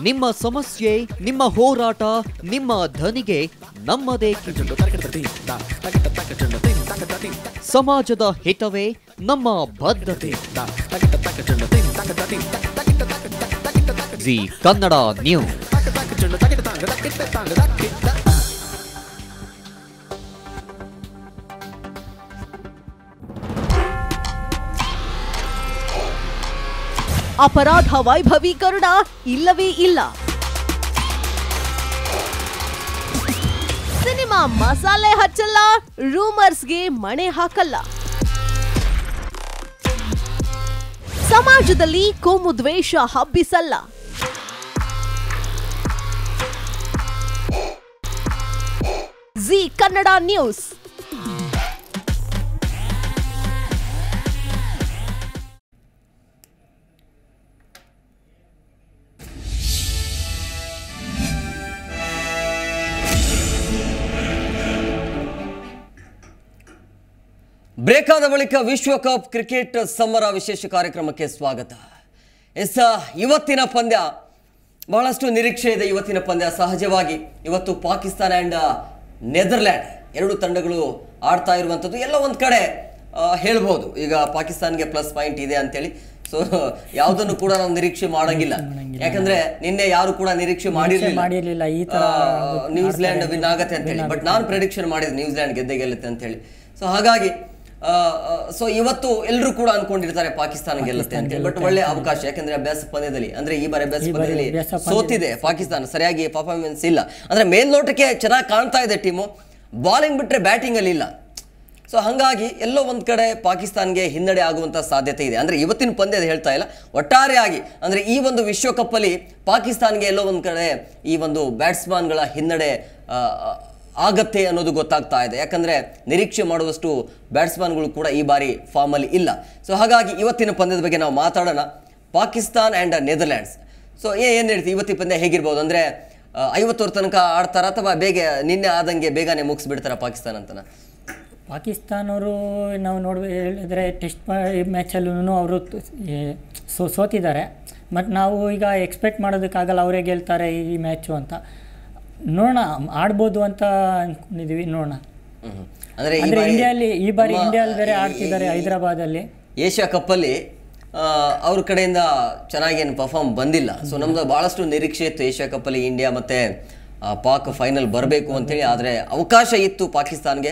ನಿಮ್ಮ ಸಮಸ್ಯೆ ನಿಮ್ಮ ಹೋರಾಟ ನಿಮ್ಮ ಧನಿಗೆ ನಮ್ಮದೇ ಸಮಾಜದ ಹಿತವೇ ನಮ್ಮ ಬದ್ಧತೆ ಕನ್ನಡ ನ್ಯೂಸ್ ಅಪರಾಧ ವೈಭವೀಕರಣ ಇಲ್ಲವೇ ಇಲ್ಲ ಸಿನಿಮಾ ಮಸಾಲೆ ಹಚ್ಚಲ್ಲ ರೂಮರ್ಸ್ಗೆ ಮಣೆ ಹಾಕಲ್ಲ ಸಮಾಜದಲ್ಲಿ ಕೋಮು ದ್ವೇಷ ಹಬ್ಬಿಸಲ್ಲ ಜಿ ಕನ್ನಡ ನ್ಯೂಸ್ ಬ್ರೇಕಾದ ಬಳಿಕ ವಿಶ್ವಕಪ್ ಕ್ರಿಕೆಟ್ ಸಮರ ವಿಶೇಷ ಕಾರ್ಯಕ್ರಮಕ್ಕೆ ಸ್ವಾಗತ ಎಸ್ ಇವತ್ತಿನ ಪಂದ್ಯ ಬಹಳಷ್ಟು ನಿರೀಕ್ಷೆ ಇದೆ ಇವತ್ತಿನ ಪಂದ್ಯ ಸಹಜವಾಗಿ ಇವತ್ತು ಪಾಕಿಸ್ತಾನ ಆ್ಯಂಡ್ ನೆದರ್ಲ್ಯಾಂಡ್ ಎರಡು ತಂಡಗಳು ಆಡ್ತಾ ಇರುವಂಥದ್ದು ಎಲ್ಲ ಒಂದು ಕಡೆ ಹೇಳ್ಬೋದು ಈಗ ಪಾಕಿಸ್ತಾನ್ಗೆ ಪ್ಲಸ್ ಪಾಯಿಂಟ್ ಇದೆ ಅಂತೇಳಿ ಸೊ ಯಾವುದನ್ನು ಕೂಡ ನಾವು ನಿರೀಕ್ಷೆ ಮಾಡಂಗಿಲ್ಲ ಯಾಕಂದ್ರೆ ನಿನ್ನೆ ಯಾರು ಕೂಡ ನಿರೀಕ್ಷೆ ಮಾಡಿರಲಿಲ್ಲ ನ್ಯೂಜಿಲ್ಯಾಂಡ್ ವಿನ್ ಆಗುತ್ತೆ ಅಂತ ಹೇಳಿ ಬಟ್ ನಾನು ಪ್ರೆಡಿಕ್ಷನ್ ಮಾಡಿದೆ ನ್ಯೂಜಿಲ್ಯಾಂಡ್ ಗೆದ್ದೆ ಗೆಲ್ಲುತ್ತೆ ಅಂತ ಹೇಳಿ ಸೊ ಹಾಗಾಗಿ ಸೊ ಇವತ್ತು ಎಲ್ಲರೂ ಕೂಡ ಅನ್ಕೊಂಡಿರ್ತಾರೆ ಪಾಕಿಸ್ತಾನ ಗೆಲ್ಲುತ್ತೆ ಅಂತ ಬಟ್ ಒಳ್ಳೆ ಅವಕಾಶ ಯಾಕಂದ್ರೆ ಅಭ್ಯಾಸ ಪಂದ್ಯದಲ್ಲಿ ಅಂದ್ರೆ ಈ ಬಾರಿ ಅಭ್ಯಾಸ ಪಂದ್ಯದಲ್ಲಿ ಸೋತಿದೆ ಪಾಕಿಸ್ತಾನ ಸರಿಯಾಗಿ ಪರ್ಫಾರ್ಮೆನ್ಸ್ ಇಲ್ಲ ಅಂದ್ರೆ ಮೇಲ್ನೋಟಕ್ಕೆ ಚೆನ್ನಾಗಿ ಕಾಣ್ತಾ ಇದೆ ಟೀಮು ಬಾಲಿಂಗ್ ಬಿಟ್ರೆ ಬ್ಯಾಟಿಂಗ್ ಅಲ್ಲಿ ಇಲ್ಲ ಸೊ ಹಾಗಾಗಿ ಎಲ್ಲೋ ಒಂದ್ ಕಡೆ ಪಾಕಿಸ್ತಾನ್ಗೆ ಹಿನ್ನಡೆ ಆಗುವಂತ ಸಾಧ್ಯತೆ ಇದೆ ಅಂದ್ರೆ ಇವತ್ತಿನ ಪಂದ್ಯದ ಹೇಳ್ತಾ ಇಲ್ಲ ಒಟ್ಟಾರೆಯಾಗಿ ಅಂದ್ರೆ ಈ ಒಂದು ವಿಶ್ವಕಪ್ ಅಲ್ಲಿ ಪಾಕಿಸ್ತಾನ್ಗೆ ಎಲ್ಲೋ ಒಂದ್ ಕಡೆ ಈ ಒಂದು ಬ್ಯಾಟ್ಸ್ಮನ್ಗಳ ಹಿನ್ನಡೆ ಆಗತ್ತೆ ಅನ್ನೋದು ಗೊತ್ತಾಗ್ತಾ ಇದೆ ಯಾಕಂದರೆ ನಿರೀಕ್ಷೆ ಮಾಡುವಷ್ಟು ಬ್ಯಾಟ್ಸ್ಮನ್ಗಳು ಕೂಡ ಈ ಬಾರಿ ಫಾರ್ಮಲ್ಲಿ ಇಲ್ಲ ಸೊ ಹಾಗಾಗಿ ಇವತ್ತಿನ ಪಂದ್ಯದ ಬಗ್ಗೆ ನಾವು ಮಾತಾಡೋಣ ಪಾಕಿಸ್ತಾನ್ ಆ್ಯಂಡ್ ನೆದರ್ಲ್ಯಾಂಡ್ಸ್ ಸೊ ಏನು ಹೇಳ್ತೀವಿ ಇವತ್ತಿನ ಪಂದ್ಯ ಹೇಗಿರ್ಬೋದು ಅಂದರೆ ಐವತ್ತರ ತನಕ ಆಡ್ತಾರ ಅಥವಾ ಬೇಗ ನಿನ್ನೆ ಆದಂಗೆ ಬೇಗನೆ ಮುಗಿಸ್ಬಿಡ್ತಾರ ಪಾಕಿಸ್ತಾನ ಅಂತನ ಪಾಕಿಸ್ತಾನವರು ನಾವು ನೋಡ್ಬೇಕು ಹೇಳಿದರೆ ಟೆಸ್ಟ್ ಮ್ಯಾಚಲ್ಲೂ ಅವರು ಸೋ ಸೋತಿದ್ದಾರೆ ಮತ್ತು ನಾವು ಈಗ ಎಕ್ಸ್ಪೆಕ್ಟ್ ಮಾಡೋದಕ್ಕಾಗಲ್ಲ ಅವರೇ ಗೆಲ್ತಾರೆ ಈ ಮ್ಯಾಚು ಅಂತ ನೋಡೋಣ ಆಡ್ಬೋದು ಅಂತ ಅನ್ಕೊಂಡಿದ್ದೀವಿ ನೋಡೋಣ ಅಂದರೆ ಇಂಡಿಯಾಲಿ ಈ ಬಾರಿ ಇಂಡಿಯಾದಲ್ಲಿ ಬೇರೆ ಆಡ್ತಿದ್ದಾರೆ ಹೈದರಾಬಾದಲ್ಲಿ ಏಷ್ಯಾ ಕಪ್ಪಲ್ಲಿ ಅವ್ರ ಕಡೆಯಿಂದ ಚೆನ್ನಾಗೇನು ಏನು ಪರ್ಫಾರ್ಮ್ ಬಂದಿಲ್ಲ ಸೊ ನಮ್ದು ಭಾಳಷ್ಟು ನಿರೀಕ್ಷೆ ಇತ್ತು ಏಷ್ಯಾ ಕಪ್ಪಲ್ಲಿ ಇಂಡಿಯಾ ಮತ್ತು ಪಾಕ್ ಫೈನಲ್ ಬರಬೇಕು ಅಂತೇಳಿ ಆದರೆ ಅವಕಾಶ ಇತ್ತು ಪಾಕಿಸ್ತಾನ್ಗೆ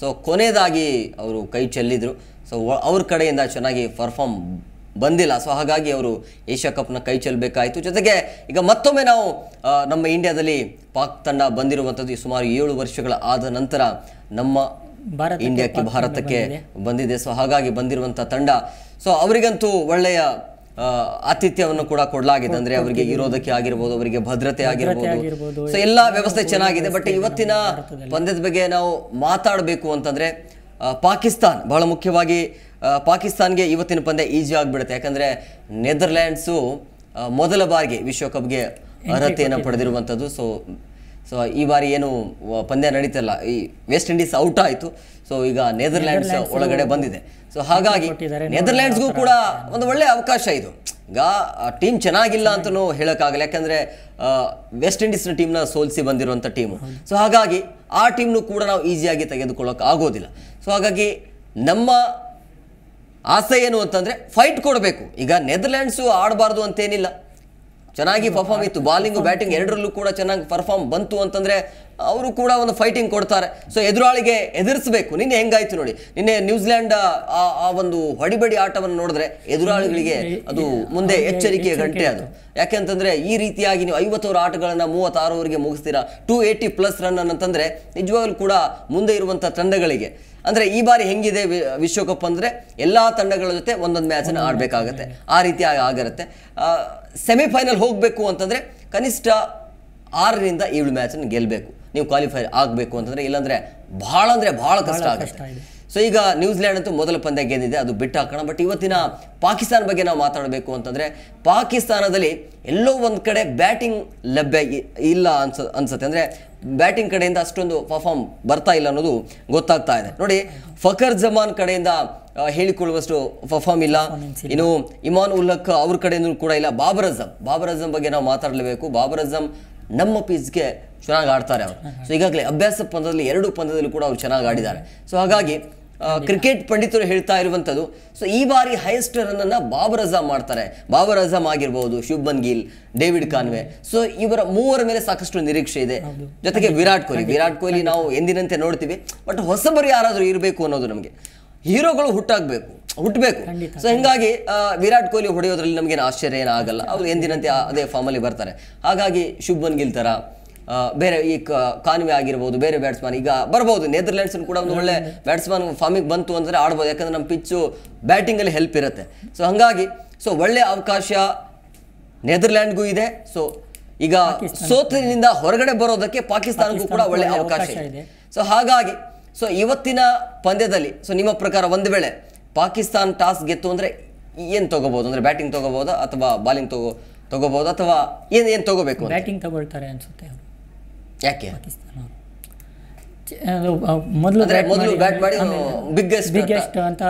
ಸೊ ಕೊನೆಯದಾಗಿ ಅವರು ಕೈ ಚೆಲ್ಲಿದ್ರು ಸೊ ಅವ್ರ ಕಡೆಯಿಂದ ಚೆನ್ನಾಗಿ ಪರ್ಫಾರ್ಮ್ ಬಂದಿಲ್ಲ ಸೊ ಹಾಗಾಗಿ ಅವರು ಏಷ್ಯಾ ಕಪ್ನ ಕೈ ಚೆಲ್ಲಬೇಕಾಯಿತು ಜೊತೆಗೆ ಈಗ ಮತ್ತೊಮ್ಮೆ ನಾವು ನಮ್ಮ ಇಂಡಿಯಾದಲ್ಲಿ ಪಾಕ್ ತಂಡ ಬಂದಿರುವಂಥದ್ದು ಸುಮಾರು ಏಳು ವರ್ಷಗಳ ಆದ ನಂತರ ನಮ್ಮ ಇಂಡಿಯಾಕ್ಕೆ ಭಾರತಕ್ಕೆ ಬಂದಿದೆ ಸೊ ಹಾಗಾಗಿ ಬಂದಿರುವಂಥ ತಂಡ ಸೊ ಅವರಿಗಂತೂ ಒಳ್ಳೆಯ ಆತಿಥ್ಯವನ್ನು ಕೂಡ ಕೊಡಲಾಗಿದೆ ಅಂದ್ರೆ ಅವರಿಗೆ ಇರೋದಕ್ಕೆ ಆಗಿರ್ಬೋದು ಅವರಿಗೆ ಭದ್ರತೆ ಆಗಿರ್ಬೋದು ಸೊ ಎಲ್ಲ ವ್ಯವಸ್ಥೆ ಚೆನ್ನಾಗಿದೆ ಬಟ್ ಇವತ್ತಿನ ಪಂದ್ಯದ ಬಗ್ಗೆ ನಾವು ಮಾತಾಡಬೇಕು ಅಂತಂದ್ರೆ ಪಾಕಿಸ್ತಾನ್ ಬಹಳ ಮುಖ್ಯವಾಗಿ ಪಾಕಿಸ್ತಾನ್ಗೆ ಇವತ್ತಿನ ಪಂದ್ಯ ಈಸಿ ಆಗಿಬಿಡುತ್ತೆ ಯಾಕಂದರೆ ನೆದರ್ಲ್ಯಾಂಡ್ಸು ಮೊದಲ ಬಾರಿಗೆ ವಿಶ್ವಕಪ್ಗೆ ಅರ್ಹತೆಯನ್ನು ಪಡೆದಿರುವಂಥದ್ದು ಸೊ ಸೊ ಈ ಬಾರಿ ಏನು ಪಂದ್ಯ ನಡೀತಲ್ಲ ಈ ವೆಸ್ಟ್ ಇಂಡೀಸ್ ಔಟ್ ಆಯಿತು ಸೊ ಈಗ ನೆದರ್ಲ್ಯಾಂಡ್ಸ್ ಒಳಗಡೆ ಬಂದಿದೆ ಸೊ ಹಾಗಾಗಿ ನೆದರ್ಲ್ಯಾಂಡ್ಸ್ಗೂ ಕೂಡ ಒಂದು ಒಳ್ಳೆ ಅವಕಾಶ ಇದು ಈಗ ಟೀಮ್ ಚೆನ್ನಾಗಿಲ್ಲ ಅಂತಲೂ ಹೇಳೋಕ್ಕಾಗಲ್ಲ ಯಾಕಂದರೆ ವೆಸ್ಟ್ ಇಂಡೀಸ್ನ ಟೀಮ್ನ ಸೋಲಿಸಿ ಬಂದಿರುವಂಥ ಟೀಮು ಸೊ ಹಾಗಾಗಿ ಆ ಟೀಮ್ನು ಕೂಡ ನಾವು ಈಸಿಯಾಗಿ ತೆಗೆದುಕೊಳ್ಳೋಕೆ ಆಗೋದಿಲ್ಲ ಸೊ ಹಾಗಾಗಿ ನಮ್ಮ ಆಸೆ ಏನು ಅಂತಂದ್ರೆ ಫೈಟ್ ಕೊಡಬೇಕು ಈಗ ನೆದರ್ಲ್ಯಾಂಡ್ಸು ಆಡಬಾರ್ದು ಅಂತೇನಿಲ್ಲ ಚೆನ್ನಾಗಿ ಪರ್ಫಾರ್ಮ್ ಇತ್ತು ಬಾಲಿಂಗ್ ಬ್ಯಾಟಿಂಗ್ ಎರಡರಲ್ಲೂ ಕೂಡ ಚೆನ್ನಾಗಿ ಪರ್ಫಾರ್ಮ್ ಬಂತು ಅಂತಂದ್ರೆ ಅವರು ಕೂಡ ಒಂದು ಫೈಟಿಂಗ್ ಕೊಡ್ತಾರೆ ಸೊ ಎದುರಾಳಿಗೆ ಎದುರಿಸಬೇಕು ನಿನ್ನೆ ಹೆಂಗಾಯ್ತು ನೋಡಿ ನಿನ್ನೆ ನ್ಯೂಜಿಲ್ಯಾಂಡ್ ಆ ಒಂದು ಹೊಡಿಬಡಿ ಆಟವನ್ನು ನೋಡಿದ್ರೆ ಎದುರಾಳಿಗಳಿಗೆ ಅದು ಮುಂದೆ ಎಚ್ಚರಿಕೆಯ ಗಂಟೆ ಅದು ಯಾಕೆಂತಂದ್ರೆ ಈ ರೀತಿಯಾಗಿ ನೀವು ಐವತ್ತು ಓವರ್ ಆಟಗಳನ್ನು ಮೂವತ್ತಾರು ಓವರ್ಗೆ ಮುಗಿಸ್ತೀರಾ ಟೂ ಏಯ್ಟಿ ಪ್ಲಸ್ ರನ್ ಅಂತಂದ್ರೆ ನಿಜವಾಗ್ಲೂ ಕೂಡ ಮುಂದೆ ಇರುವಂಥ ತಂಡಗಳಿಗೆ ಅಂದರೆ ಈ ಬಾರಿ ಹೆಂಗಿದೆ ವಿಶ್ವಕಪ್ ಅಂದರೆ ಎಲ್ಲ ತಂಡಗಳ ಜೊತೆ ಒಂದೊಂದು ಮ್ಯಾಚನ್ನು ಆಡಬೇಕಾಗತ್ತೆ ಆ ರೀತಿ ಆಗಿರುತ್ತೆ ಸೆಮಿಫೈನಲ್ ಹೋಗಬೇಕು ಅಂತಂದರೆ ಕನಿಷ್ಠ ಆರರಿಂದ ಏಳು ಮ್ಯಾಚನ್ನು ಗೆಲ್ಲಬೇಕು ನೀವು ಕ್ವಾಲಿಫೈ ಆಗಬೇಕು ಅಂತಂದರೆ ಇಲ್ಲಾಂದರೆ ಭಾಳ ಅಂದರೆ ಭಾಳ ಕಷ್ಟ ಆಗುತ್ತೆ ಸೊ ಈಗ ನ್ಯೂಜಿಲ್ಯಾಂಡ್ ಅಂತೂ ಮೊದಲ ಪಂದ್ಯ ಗೆದ್ದಿದೆ ಅದು ಬಿಟ್ಟು ಹಾಕೋಣ ಬಟ್ ಇವತ್ತಿನ ಪಾಕಿಸ್ತಾನ ಬಗ್ಗೆ ನಾವು ಮಾತಾಡಬೇಕು ಅಂತಂದರೆ ಪಾಕಿಸ್ತಾನದಲ್ಲಿ ಎಲ್ಲೋ ಒಂದು ಕಡೆ ಬ್ಯಾಟಿಂಗ್ ಲಭ್ಯ ಇಲ್ಲ ಅನ್ಸ ಅನ್ಸುತ್ತೆ ಅಂದರೆ ಬ್ಯಾಟಿಂಗ್ ಕಡೆಯಿಂದ ಅಷ್ಟೊಂದು ಪರ್ಫಾರ್ಮ್ ಬರ್ತಾ ಇಲ್ಲ ಅನ್ನೋದು ಗೊತ್ತಾಗ್ತಾ ಇದೆ ನೋಡಿ ಫಕರ್ ಜಮಾನ್ ಕಡೆಯಿಂದ ಹೇಳಿಕೊಳ್ಳುವಷ್ಟು ಪರ್ಫಾರ್ಮ್ ಇಲ್ಲ ಇನ್ನು ಇಮಾನ್ ಉಲ್ಲಕ್ ಅವ್ರ ಕಡೆಯಿಂದ ಕೂಡ ಇಲ್ಲ ಬಾಬರ್ ಅಜಮ್ ಬಾಬರ್ ಅಜಮ್ ಬಗ್ಗೆ ನಾವು ಮಾತಾಡಲೇಬೇಕು ಬಾಬರ್ ಅಜಮ್ ನಮ್ಮ ಪೀಸ್ಗೆ ಚೆನ್ನಾಗಿ ಆಡ್ತಾರೆ ಅವರು ಸೊ ಈಗಾಗಲೇ ಅಭ್ಯಾಸ ಪಂದ್ಯದಲ್ಲಿ ಎರಡು ಪಂದ್ಯದಲ್ಲಿ ಕೂಡ ಅವ್ರು ಚೆನ್ನಾಗಿ ಆಡಿದ್ದಾರೆ ಸೊ ಹಾಗಾಗಿ ಕ್ರಿಕೆಟ್ ಪಂಡಿತರು ಹೇಳ್ತಾ ಇರುವಂಥದ್ದು ಸೊ ಈ ಬಾರಿ ಹೈಯೆಸ್ಟ್ ರನ್ನನ್ನು ಬಾಬರ್ ಅಜಾಮ್ ಮಾಡ್ತಾರೆ ಬಾಬರ್ ಅಜಾಮ್ ಆಗಿರ್ಬೋದು Shubman Gill David Conway so ಇವರ ಮೂವರ ಮೇಲೆ ಸಾಕಷ್ಟು ನಿರೀಕ್ಷೆ ಇದೆ ಜೊತೆಗೆ ವಿರಾಟ್ ಕೊಹ್ಲಿ ವಿರಾಟ್ ಕೊಹ್ಲಿ ನಾವು ಎಂದಿನಂತೆ ನೋಡ್ತೀವಿ ಬಟ್ ಹೊಸಬರು ಯಾರಾದರೂ ಇರಬೇಕು ಅನ್ನೋದು ನಮಗೆ ಹೀರೋಗಳು ಹುಟ್ಟಾಗಬೇಕು ಹುಟ್ಟಬೇಕು ಸೊ ಹಿಂಗಾಗಿ ವಿರಾಟ್ ಕೊಹ್ಲಿ ಹೊಡೆಯೋದ್ರಲ್ಲಿ ನಮಗೇನು ಆಶ್ಚರ್ಯ ಏನಾಗಲ್ಲ ಅವರು ಎಂದಿನಂತೆ ಅದೇ ಫಾರ್ಮಲ್ಲಿ ಬರ್ತಾರೆ ಹಾಗಾಗಿ ಶುಭನ್ ಗಿಲ್ ಥರ ಬೇರೆ ಈ ಕಾನ್ವೆ ಆಗಿರ್ಬೋದು ಬೇರೆ ಬ್ಯಾಟ್ಸ್ಮನ್ ಈಗ ಬರ್ಬೋದು ನೆದರ್ಲ್ಯಾಂಡ್ಸ್ ಕೂಡ ಒಂದು ಒಳ್ಳೆ ಬ್ಯಾಟ್ಸ್ಮನ್ ಫಾರ್ಮಿಗೆ ಬಂತು ಅಂದರೆ ಆಡ್ಬೋದು ಯಾಕಂದ್ರೆ ನಮ್ಮ ಪಿಚ್ಚು ಬ್ಯಾಟಿಂಗಲ್ಲಿ ಹೆಲ್ಪ್ ಇರುತ್ತೆ ಸೊ ಹಾಗಾಗಿ ಸೊ ಒಳ್ಳೆ ಅವಕಾಶ ನೆದರ್ಲ್ಯಾಂಡ್ಗೂ ಇದೆ ಸೊ ಈಗ ಸೋತಿನಿಂದ ಹೊರಗಡೆ ಬರೋದಕ್ಕೆ ಪಾಕಿಸ್ತಾನಕ್ಕೂ ಕೂಡ ಒಳ್ಳೆ ಅವಕಾಶ ಇದೆ ಸೊ ಹಾಗಾಗಿ ಸೊ ಇವತ್ತಿನ ಪಂದ್ಯದಲ್ಲಿ ಸೊ ನಿಮ್ಮ ಪ್ರಕಾರ ಒಂದು ವೇಳೆ ಪಾಕಿಸ್ತಾನ್ ಟಾಸ್ ಗೆತ್ತು ಅಂದರೆ ಏನು ತಗೋಬಹುದು ಅಂದರೆ ಬ್ಯಾಟಿಂಗ್ ತಗೋಬಹುದು ಅಥವಾ ಬಾಲಿಂಗ್ ತಗೋ ತಗೋಬಹುದು ಅಥವಾ ಏನು ಏನು ತಗೋಬೇಕು ಬ್ಯಾಟಿಂಗ್ ತಗೊಳ್ತಾರೆ ಅನ್ಸುತ್ತೆ ಯಾಕೆ ಪಾಕಿಸ್ತಾನ ಮೊದಲು ಮೊದಲು ಬ್ಯಾಟ್ ಮಾಡಿ ಬಿಗ್ಗೆಸ್ಟ್ ಬಿಗ್ಗೆಸ್ಟ್ ಅಂತ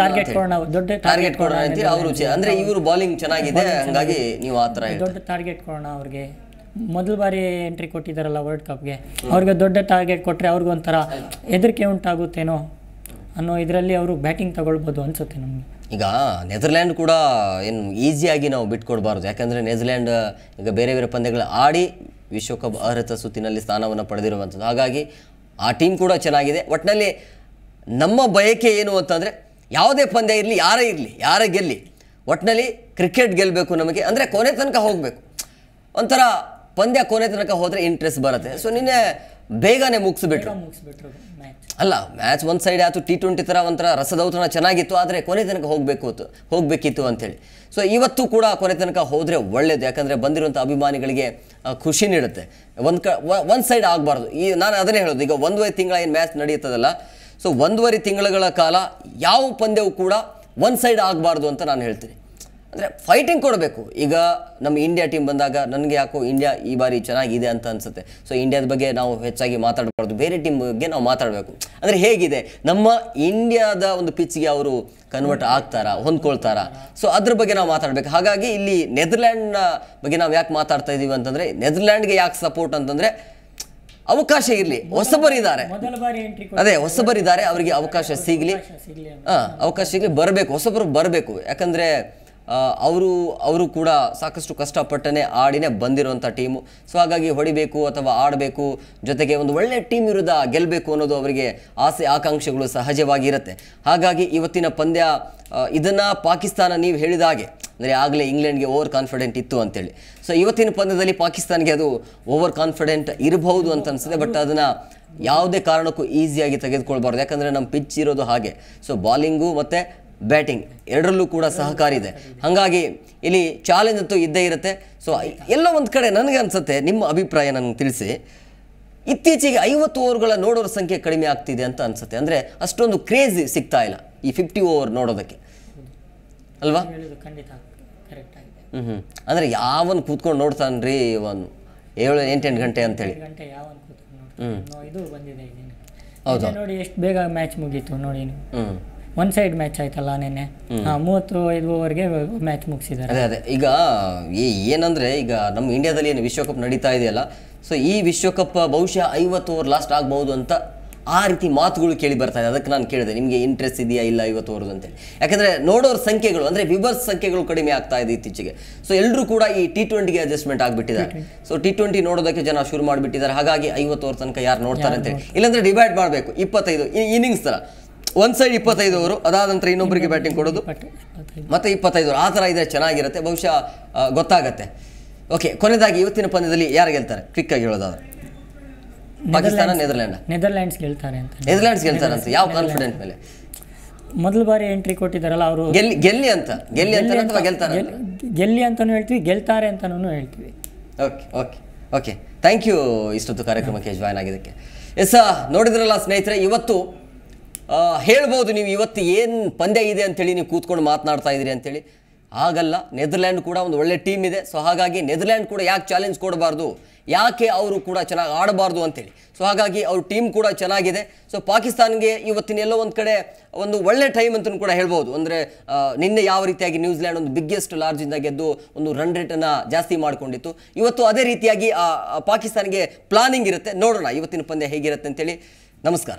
ಟಾರ್ಗೆಟ್ ಕೊಡೋಣ ದೊಡ್ಡ ಟಾರ್ಗೆಟ್ ಕೊಡೋಣ ಅಂತೀರಿ ಅವರು ಅಂದರೆ ಇವರು ಬೌಲಿಂಗ್ ಚೆನ್ನಾಗಿದೆ ಹಾಗಾಗಿ ನೀವು ಆ ಥರ ದೊಡ್ಡ ಟಾರ್ಗೆಟ್ ಕೊಡೋಣ ಅವ್ರಿಗೆ ಮೊದಲ ಬಾರಿ ಎಂಟ್ರಿ ಕೊಟ್ಟಿದ್ದಾರಲ್ಲ ವರ್ಲ್ಡ್ ಕಪ್ಗೆ ಅವ್ರಿಗೆ ದೊಡ್ಡ ಟಾರ್ಗೆಟ್ ಕೊಟ್ಟರೆ ಅವ್ರಿಗೊಂಥರ ಹೆದರಿಕೆ ಉಂಟಾಗುತ್ತೇನೋ ಅನ್ನೋ ಇದರಲ್ಲಿ ಅವರು ಬ್ಯಾಟಿಂಗ್ ತಗೊಳ್ಬೋದು ಅನಿಸುತ್ತೆ ನಮಗೆ ಈಗ ನೆದರ್ಲ್ಯಾಂಡ್ ಕೂಡ ಏನು ಈಸಿಯಾಗಿ ನಾವು ಬಿಟ್ಕೊಡ್ಬಾರ್ದು ಯಾಕಂದರೆ ನೆದರ್ಲ್ಯಾಂಡ್ ಈಗ ಬೇರೆ ಬೇರೆ ಪಂದ್ಯಗಳು ಆಡಿ ವಿಶ್ವಕಪ್ ಅರ್ಹತ ಸುತ್ತಿನಲ್ಲಿ ಸ್ಥಾನವನ್ನು ಪಡೆದಿರುವಂಥದ್ದು ಹಾಗಾಗಿ ಆ ಟೀಮ್ ಕೂಡ ಚೆನ್ನಾಗಿದೆ ಒಟ್ಟಿನಲ್ಲಿ ನಮ್ಮ ಬಯಕೆ ಏನು ಅಂತಂದರೆ ಯಾವುದೇ ಪಂದ್ಯ ಇರಲಿ ಯಾರೇ ಇರಲಿ ಯಾರೇ ಗೆಲ್ಲಿ ಒಟ್ಟಿನಲ್ಲಿ ಕ್ರಿಕೆಟ್ ಗೆಲ್ಲಬೇಕು ನಮಗೆ ಅಂದರೆ ಕೊನೆ ತನಕ ಹೋಗಬೇಕು ಒಂಥರ ಪಂದ್ಯ ಕೊನೆ ತನಕ ಹೋದರೆ ಇಂಟ್ರೆಸ್ಟ್ ಬರುತ್ತೆ ಸೊ ನಿನ್ನೆ ಬೇಗನೆ ಮುಗಿಸ್ಬಿಟ್ರು ಅಲ್ಲ ಮ್ಯಾಚ್ ಒಂದು ಸೈಡ್ ಆಯಿತು ಟಿ ಟ್ವೆಂಟಿ ಥರ ಒಂಥರ ರಸದೌತನ ಚೆನ್ನಾಗಿತ್ತು ಆದರೆ ಕೊನೆ ತನಕ ಹೋಗಬೇಕು ಹೋಗಬೇಕಿತ್ತು ಅಂಥೇಳಿ ಸೊ ಇವತ್ತು ಕೂಡ ಕೊನೆ ತನಕ ಹೋದರೆ ಒಳ್ಳೆಯದು ಯಾಕಂದರೆ ಬಂದಿರುವಂಥ ಅಭಿಮಾನಿಗಳಿಗೆ ಖುಷಿ ನೀಡುತ್ತೆ ಒಂದು ಕ ಒಂದು ಸೈಡ್ ಆಗಬಾರ್ದು ಈ ನಾನು ಅದನ್ನೇ ಹೇಳೋದು ಈಗ ಒಂದೂವರೆ ತಿಂಗಳ ಏನು ಮ್ಯಾಚ್ ನಡೆಯುತ್ತದಲ್ಲ ಸೊ ಒಂದೂವರೆ ತಿಂಗಳುಗಳ ಕಾಲ ಯಾವ ಪಂದ್ಯವು ಕೂಡ ಒಂದು ಸೈಡ್ ಆಗಬಾರ್ದು ಅಂತ ನಾನು ಹೇಳ್ತೀನಿ ಅಂದರೆ ಫೈಟಿಂಗ್ ಕೊಡಬೇಕು ಈಗ ನಮ್ಮ ಇಂಡಿಯಾ ಟೀಮ್ ಬಂದಾಗ ನನಗೆ ಯಾಕೋ ಇಂಡಿಯಾ ಈ ಬಾರಿ ಚೆನ್ನಾಗಿದೆ ಅಂತ ಅನಿಸುತ್ತೆ ಸೊ ಇಂಡಿಯಾದ ಬಗ್ಗೆ ನಾವು ಹೆಚ್ಚಾಗಿ ಮಾತಾಡಬಾರ್ದು ಬೇರೆ ಟೀಮ್ ಬಗ್ಗೆ ನಾವು ಮಾತಾಡಬೇಕು ಅಂದರೆ ಹೇಗಿದೆ ನಮ್ಮ ಇಂಡಿಯಾದ ಒಂದು ಪಿಚ್ಗೆ ಅವರು ಕನ್ವರ್ಟ್ ಆಗ್ತಾರಾ ಹೊಂದ್ಕೊಳ್ತಾರಾ ಸೊ ಅದ್ರ ಬಗ್ಗೆ ನಾವು ಮಾತಾಡಬೇಕು ಹಾಗಾಗಿ ಇಲ್ಲಿ ನೆದರ್ಲ್ಯಾಂಡ್ನ ಬಗ್ಗೆ ನಾವು ಯಾಕೆ ಮಾತಾಡ್ತಾ ಇದ್ದೀವಿ ಅಂತಂದರೆ ನೆದರ್ಲ್ಯಾಂಡ್ಗೆ ಯಾಕೆ ಸಪೋರ್ಟ್ ಅಂತಂದರೆ ಅವಕಾಶ ಇರಲಿ ಹೊಸಬರಿದ್ದಾರೆ ಅದೇ ಹೊಸಬರಿದ್ದಾರೆ ಅವರಿಗೆ ಅವಕಾಶ ಸಿಗಲಿ ಹಾಂ ಅವಕಾಶ ಸಿಗಲಿ ಬರಬೇಕು ಹೊಸಬರು ಬರಬೇಕು ಯಾಕಂದರೆ ಅವರು ಅವರು ಕೂಡ ಸಾಕಷ್ಟು ಕಷ್ಟಪಟ್ಟನೆ ಆಡಿನೇ ಬಂದಿರುವಂಥ ಟೀಮು ಸೊ ಹಾಗಾಗಿ ಹೊಡಿಬೇಕು ಅಥವಾ ಆಡಬೇಕು ಜೊತೆಗೆ ಒಂದು ಒಳ್ಳೆಯ ಟೀಮ್ ವಿರುದ್ಧ ಗೆಲ್ಲಬೇಕು ಅನ್ನೋದು ಅವರಿಗೆ ಆಸೆ ಆಕಾಂಕ್ಷೆಗಳು ಸಹಜವಾಗಿರುತ್ತೆ ಹಾಗಾಗಿ ಇವತ್ತಿನ ಪಂದ್ಯ ಇದನ್ನು ಪಾಕಿಸ್ತಾನ ನೀವು ಹೇಳಿದ ಹಾಗೆ ಅಂದರೆ ಆಗಲೇ ಇಂಗ್ಲೆಂಡ್ಗೆ ಓವರ್ ಕಾನ್ಫಿಡೆಂಟ್ ಇತ್ತು ಅಂತೇಳಿ ಸೊ ಇವತ್ತಿನ ಪಂದ್ಯದಲ್ಲಿ ಪಾಕಿಸ್ತಾನ್ಗೆ ಅದು ಓವರ್ ಕಾನ್ಫಿಡೆಂಟ್ ಇರಬಹುದು ಅಂತ ಅನಿಸುತ್ತೆ ಬಟ್ ಅದನ್ನು ಯಾವುದೇ ಕಾರಣಕ್ಕೂ ಈಸಿಯಾಗಿ ತೆಗೆದುಕೊಳ್ಬಾರ್ದು ಯಾಕಂದರೆ ನಮ್ಮ ಪಿಚ್ ಇರೋದು ಹಾಗೆ ಸೊ ಬಾಲಿಂಗು ಮತ್ತು ಬ್ಯಾಟಿಂಗ್ ಎರಡರಲ್ಲೂ ಕೂಡ ಸಹಕಾರಿ ಇದೆ ಹಾಗಾಗಿ ಇಲ್ಲಿ ಚಾಲೆಂಜ್ ಅಂತೂ ಇದ್ದೇ ಇರುತ್ತೆ ಸೊ ಎಲ್ಲ ಒಂದು ಕಡೆ ನನಗೆ ಅನಿಸುತ್ತೆ ನಿಮ್ಮ ಅಭಿಪ್ರಾಯ ನನಗೆ ತಿಳಿಸಿ ಇತ್ತೀಚೆಗೆ ಐವತ್ತು ಓವರ್ಗಳ ನೋಡೋರ ಸಂಖ್ಯೆ ಕಡಿಮೆ ಆಗ್ತಿದೆ ಅಂತ ಅನಿಸುತ್ತೆ ಅಂದರೆ ಅಷ್ಟೊಂದು ಕ್ರೇಜ್ ಸಿಗ್ತಾ ಇಲ್ಲ ಈ ಫಿಫ್ಟಿ ಓವರ್ ನೋಡೋದಕ್ಕೆ ಅಲ್ವಾ ಹ್ಞೂ ಹ್ಞೂ ಅಂದರೆ ಯಾವನ್ ಕೂತ್ಕೊಂಡು ನೋಡ್ತಾನೆ ರೀ ಇವನು ಏಳು ಎಂಟೆಂಟು ಗಂಟೆ ಅಂತೇಳಿ ಹ್ಞೂ ಹೌದು ನೋಡಿ ಎಷ್ಟು ಬೇಗ ಮ್ಯಾಚ್ ನೋಡಿ ಹ್ಞೂ ಒನ್ ಸೈಡ್ ಮ್ಯಾಚ್ ಆಯ್ತಲ್ಲ ನಿನ್ನೆ ಮೂವತ್ತು ಐದು ಓವರ್ಗೆ ಮ್ಯಾಚ್ ಮುಗಿಸಿದ್ದಾರೆ ಅದೇ ಅದೇ ಈಗ ಏನಂದ್ರೆ ಈಗ ನಮ್ಮ ಇಂಡಿಯಾದಲ್ಲಿ ಏನು ವಿಶ್ವಕಪ್ ನಡೀತಾ ಇದೆಯಲ್ಲ ಸೊ ಈ ವಿಶ್ವಕಪ್ ಬಹುಶಃ ಐವತ್ತು ಓವರ್ ಲಾಸ್ಟ್ ಆಗ್ಬಹುದು ಅಂತ ಆ ರೀತಿ ಮಾತುಗಳು ಕೇಳಿ ಬರ್ತಾ ಇದೆ ಅದಕ್ಕೆ ನಾನು ಕೇಳಿದೆ ನಿಮಗೆ ಇಂಟ್ರೆಸ್ಟ್ ಇದೆಯಾ ಇಲ್ಲ ಓವರ್ ಅಂತ ಅಂತೇಳಿ ಯಾಕಂದರೆ ನೋಡೋರ ಸಂಖ್ಯೆಗಳು ಅಂದರೆ ವಿವರ್ಸ್ ಸಂಖ್ಯೆಗಳು ಕಡಿಮೆ ಆಗ್ತಾ ಇದೆ ಇತ್ತೀಚೆಗೆ ಸೊ ಎಲ್ಲರೂ ಕೂಡ ಈ ಟಿ ಟ್ವೆಂಟಿಗೆ ಅಡ್ಜಸ್ಟ್ಮೆಂಟ್ ಆಗಿಬಿಟ್ಟಿದ್ದಾರೆ ಸೊ ಟಿ ಟ್ವೆಂಟಿ ನೋಡೋದಕ್ಕೆ ಜನ ಶುರು ಮಾಡಿಬಿಟ್ಟಿದ್ದಾರೆ ಹಾಗಾಗಿ ಐವತ್ತು ಓವರ್ ತನಕ ಯಾರು ನೋಡ್ತಾರೆ ಅಂತೇಳಿ ಇಲ್ಲಾಂದರೆ ಡಿವೈಡ್ ಮಾಡಬೇಕು ಇಪ್ಪತ್ತೈದು ಇನ್ನಿಂಗ್ಸ್ ಥರ ಒಂದು ಸೈಡ್ ಇಪ್ಪತ್ತೈದು ಓವರು ಅದಾದ ನಂತರ ಇನ್ನೊಬ್ಬರಿಗೆ ಬ್ಯಾಟಿಂಗ್ ಕೊಡೋದು ಮತ್ತೆ ಇಪ್ಪತ್ತೈದು ಆ ಥರ ಇದ್ರೆ ಚೆನ್ನಾಗಿರುತ್ತೆ ಬಹುಶಃ ಗೊತ್ತಾಗತ್ತೆ ಓಕೆ ಕೊನೆಯದಾಗಿ ಇವತ್ತಿನ ಪಂದ್ಯದಲ್ಲಿ ಯಾರು ಗೆಲ್ತಾರೆ ಕ್ವಿಕ್ ಆಗಿ ಹೇಳೋದಾದ್ರೆ ಪಾಕಿಸ್ತಾನ ನೆದರ್ಲ್ಯಾಂಡ್ ನೆದರ್ಲ್ಯಾಂಡ್ಸ್ ಗೆಲ್ತಾರೆ ಅಂತ ನೆದರ್ಲ್ಯಾಂಡ್ಸ್ ಗೆಲ್ತಾರೆ ಅಂತ ಯಾವ ಕಾನ್ಫಿಡೆಂಟ್ ಮೇಲೆ ಮೊದಲ ಬಾರಿ ಎಂಟ್ರಿ ಕೊಟ್ಟಿದ್ದಾರಲ್ಲ ಅವರು ಗೆಲ್ಲಿ ಗೆಲ್ಲಿ ಅಂತ ಗೆಲ್ಲಿ ಅಂತ ಅಥವಾ ಗೆಲ್ತಾರೆ ಗೆಲ್ಲಿ ಅಂತಲೂ ಹೇಳ್ತೀವಿ ಗೆಲ್ತಾರೆ ಅಂತಲೂ ಹೇಳ್ತೀವಿ okay okay okay thank you ಇಷ್ಟೊತ್ತು ಕಾರ್ಯಕ್ರಮಕ್ಕೆ ಜಾಯ್ನ್ ಆಗಿದ್ದಕ್ಕೆ ಎಸ್ ನೋಡಿದ್ರಲ್ಲ ಸ್ನೇಹಿತರೆ ಇವತ್ತು ಹೇಳ್ಬೋದು ನೀವು ಇವತ್ತು ಏನು ಪಂದ್ಯ ಇದೆ ಅಂತೇಳಿ ನೀವು ಕೂತ್ಕೊಂಡು ಮಾತನಾಡ್ತಾ ಇದ್ದೀರಿ ಅಂತೇಳಿ ಹಾಗಲ್ಲ ನೆದರ್ಲ್ಯಾಂಡ್ ಕೂಡ ಒಂದು ಒಳ್ಳೆ ಟೀಮ್ ಇದೆ ಸೊ ಹಾಗಾಗಿ ನೆದರ್ಲ್ಯಾಂಡ್ ಕೂಡ ಯಾಕೆ ಚಾಲೆಂಜ್ ಕೊಡಬಾರ್ದು ಯಾಕೆ ಅವರು ಕೂಡ ಚೆನ್ನಾಗಿ ಆಡಬಾರ್ದು ಅಂತೇಳಿ ಸೊ ಹಾಗಾಗಿ ಅವ್ರ ಟೀಮ್ ಕೂಡ ಚೆನ್ನಾಗಿದೆ ಸೊ ಪಾಕಿಸ್ತಾನ್ಗೆ ಇವತ್ತಿನ ಎಲ್ಲೋ ಒಂದು ಕಡೆ ಒಂದು ಒಳ್ಳೆ ಟೈಮ್ ಅಂತಲೂ ಕೂಡ ಹೇಳ್ಬೋದು ಅಂದರೆ ನಿನ್ನೆ ಯಾವ ರೀತಿಯಾಗಿ ನ್ಯೂಜಿಲ್ಯಾಂಡ್ ಒಂದು ಬಿಗ್ಗೆಸ್ಟ್ ಲಾರ್ಜಿಂದ ಗೆದ್ದು ಒಂದು ರನ್ ರೇಟನ್ನು ಜಾಸ್ತಿ ಮಾಡಿಕೊಂಡಿತ್ತು ಇವತ್ತು ಅದೇ ರೀತಿಯಾಗಿ ಪಾಕಿಸ್ತಾನ್ಗೆ ಪ್ಲಾನಿಂಗ್ ಇರುತ್ತೆ ನೋಡೋಣ ಇವತ್ತಿನ ಪಂದ್ಯ ಹೇಗಿರುತ್ತೆ ಅಂತೇಳಿ ನಮಸ್ಕಾರ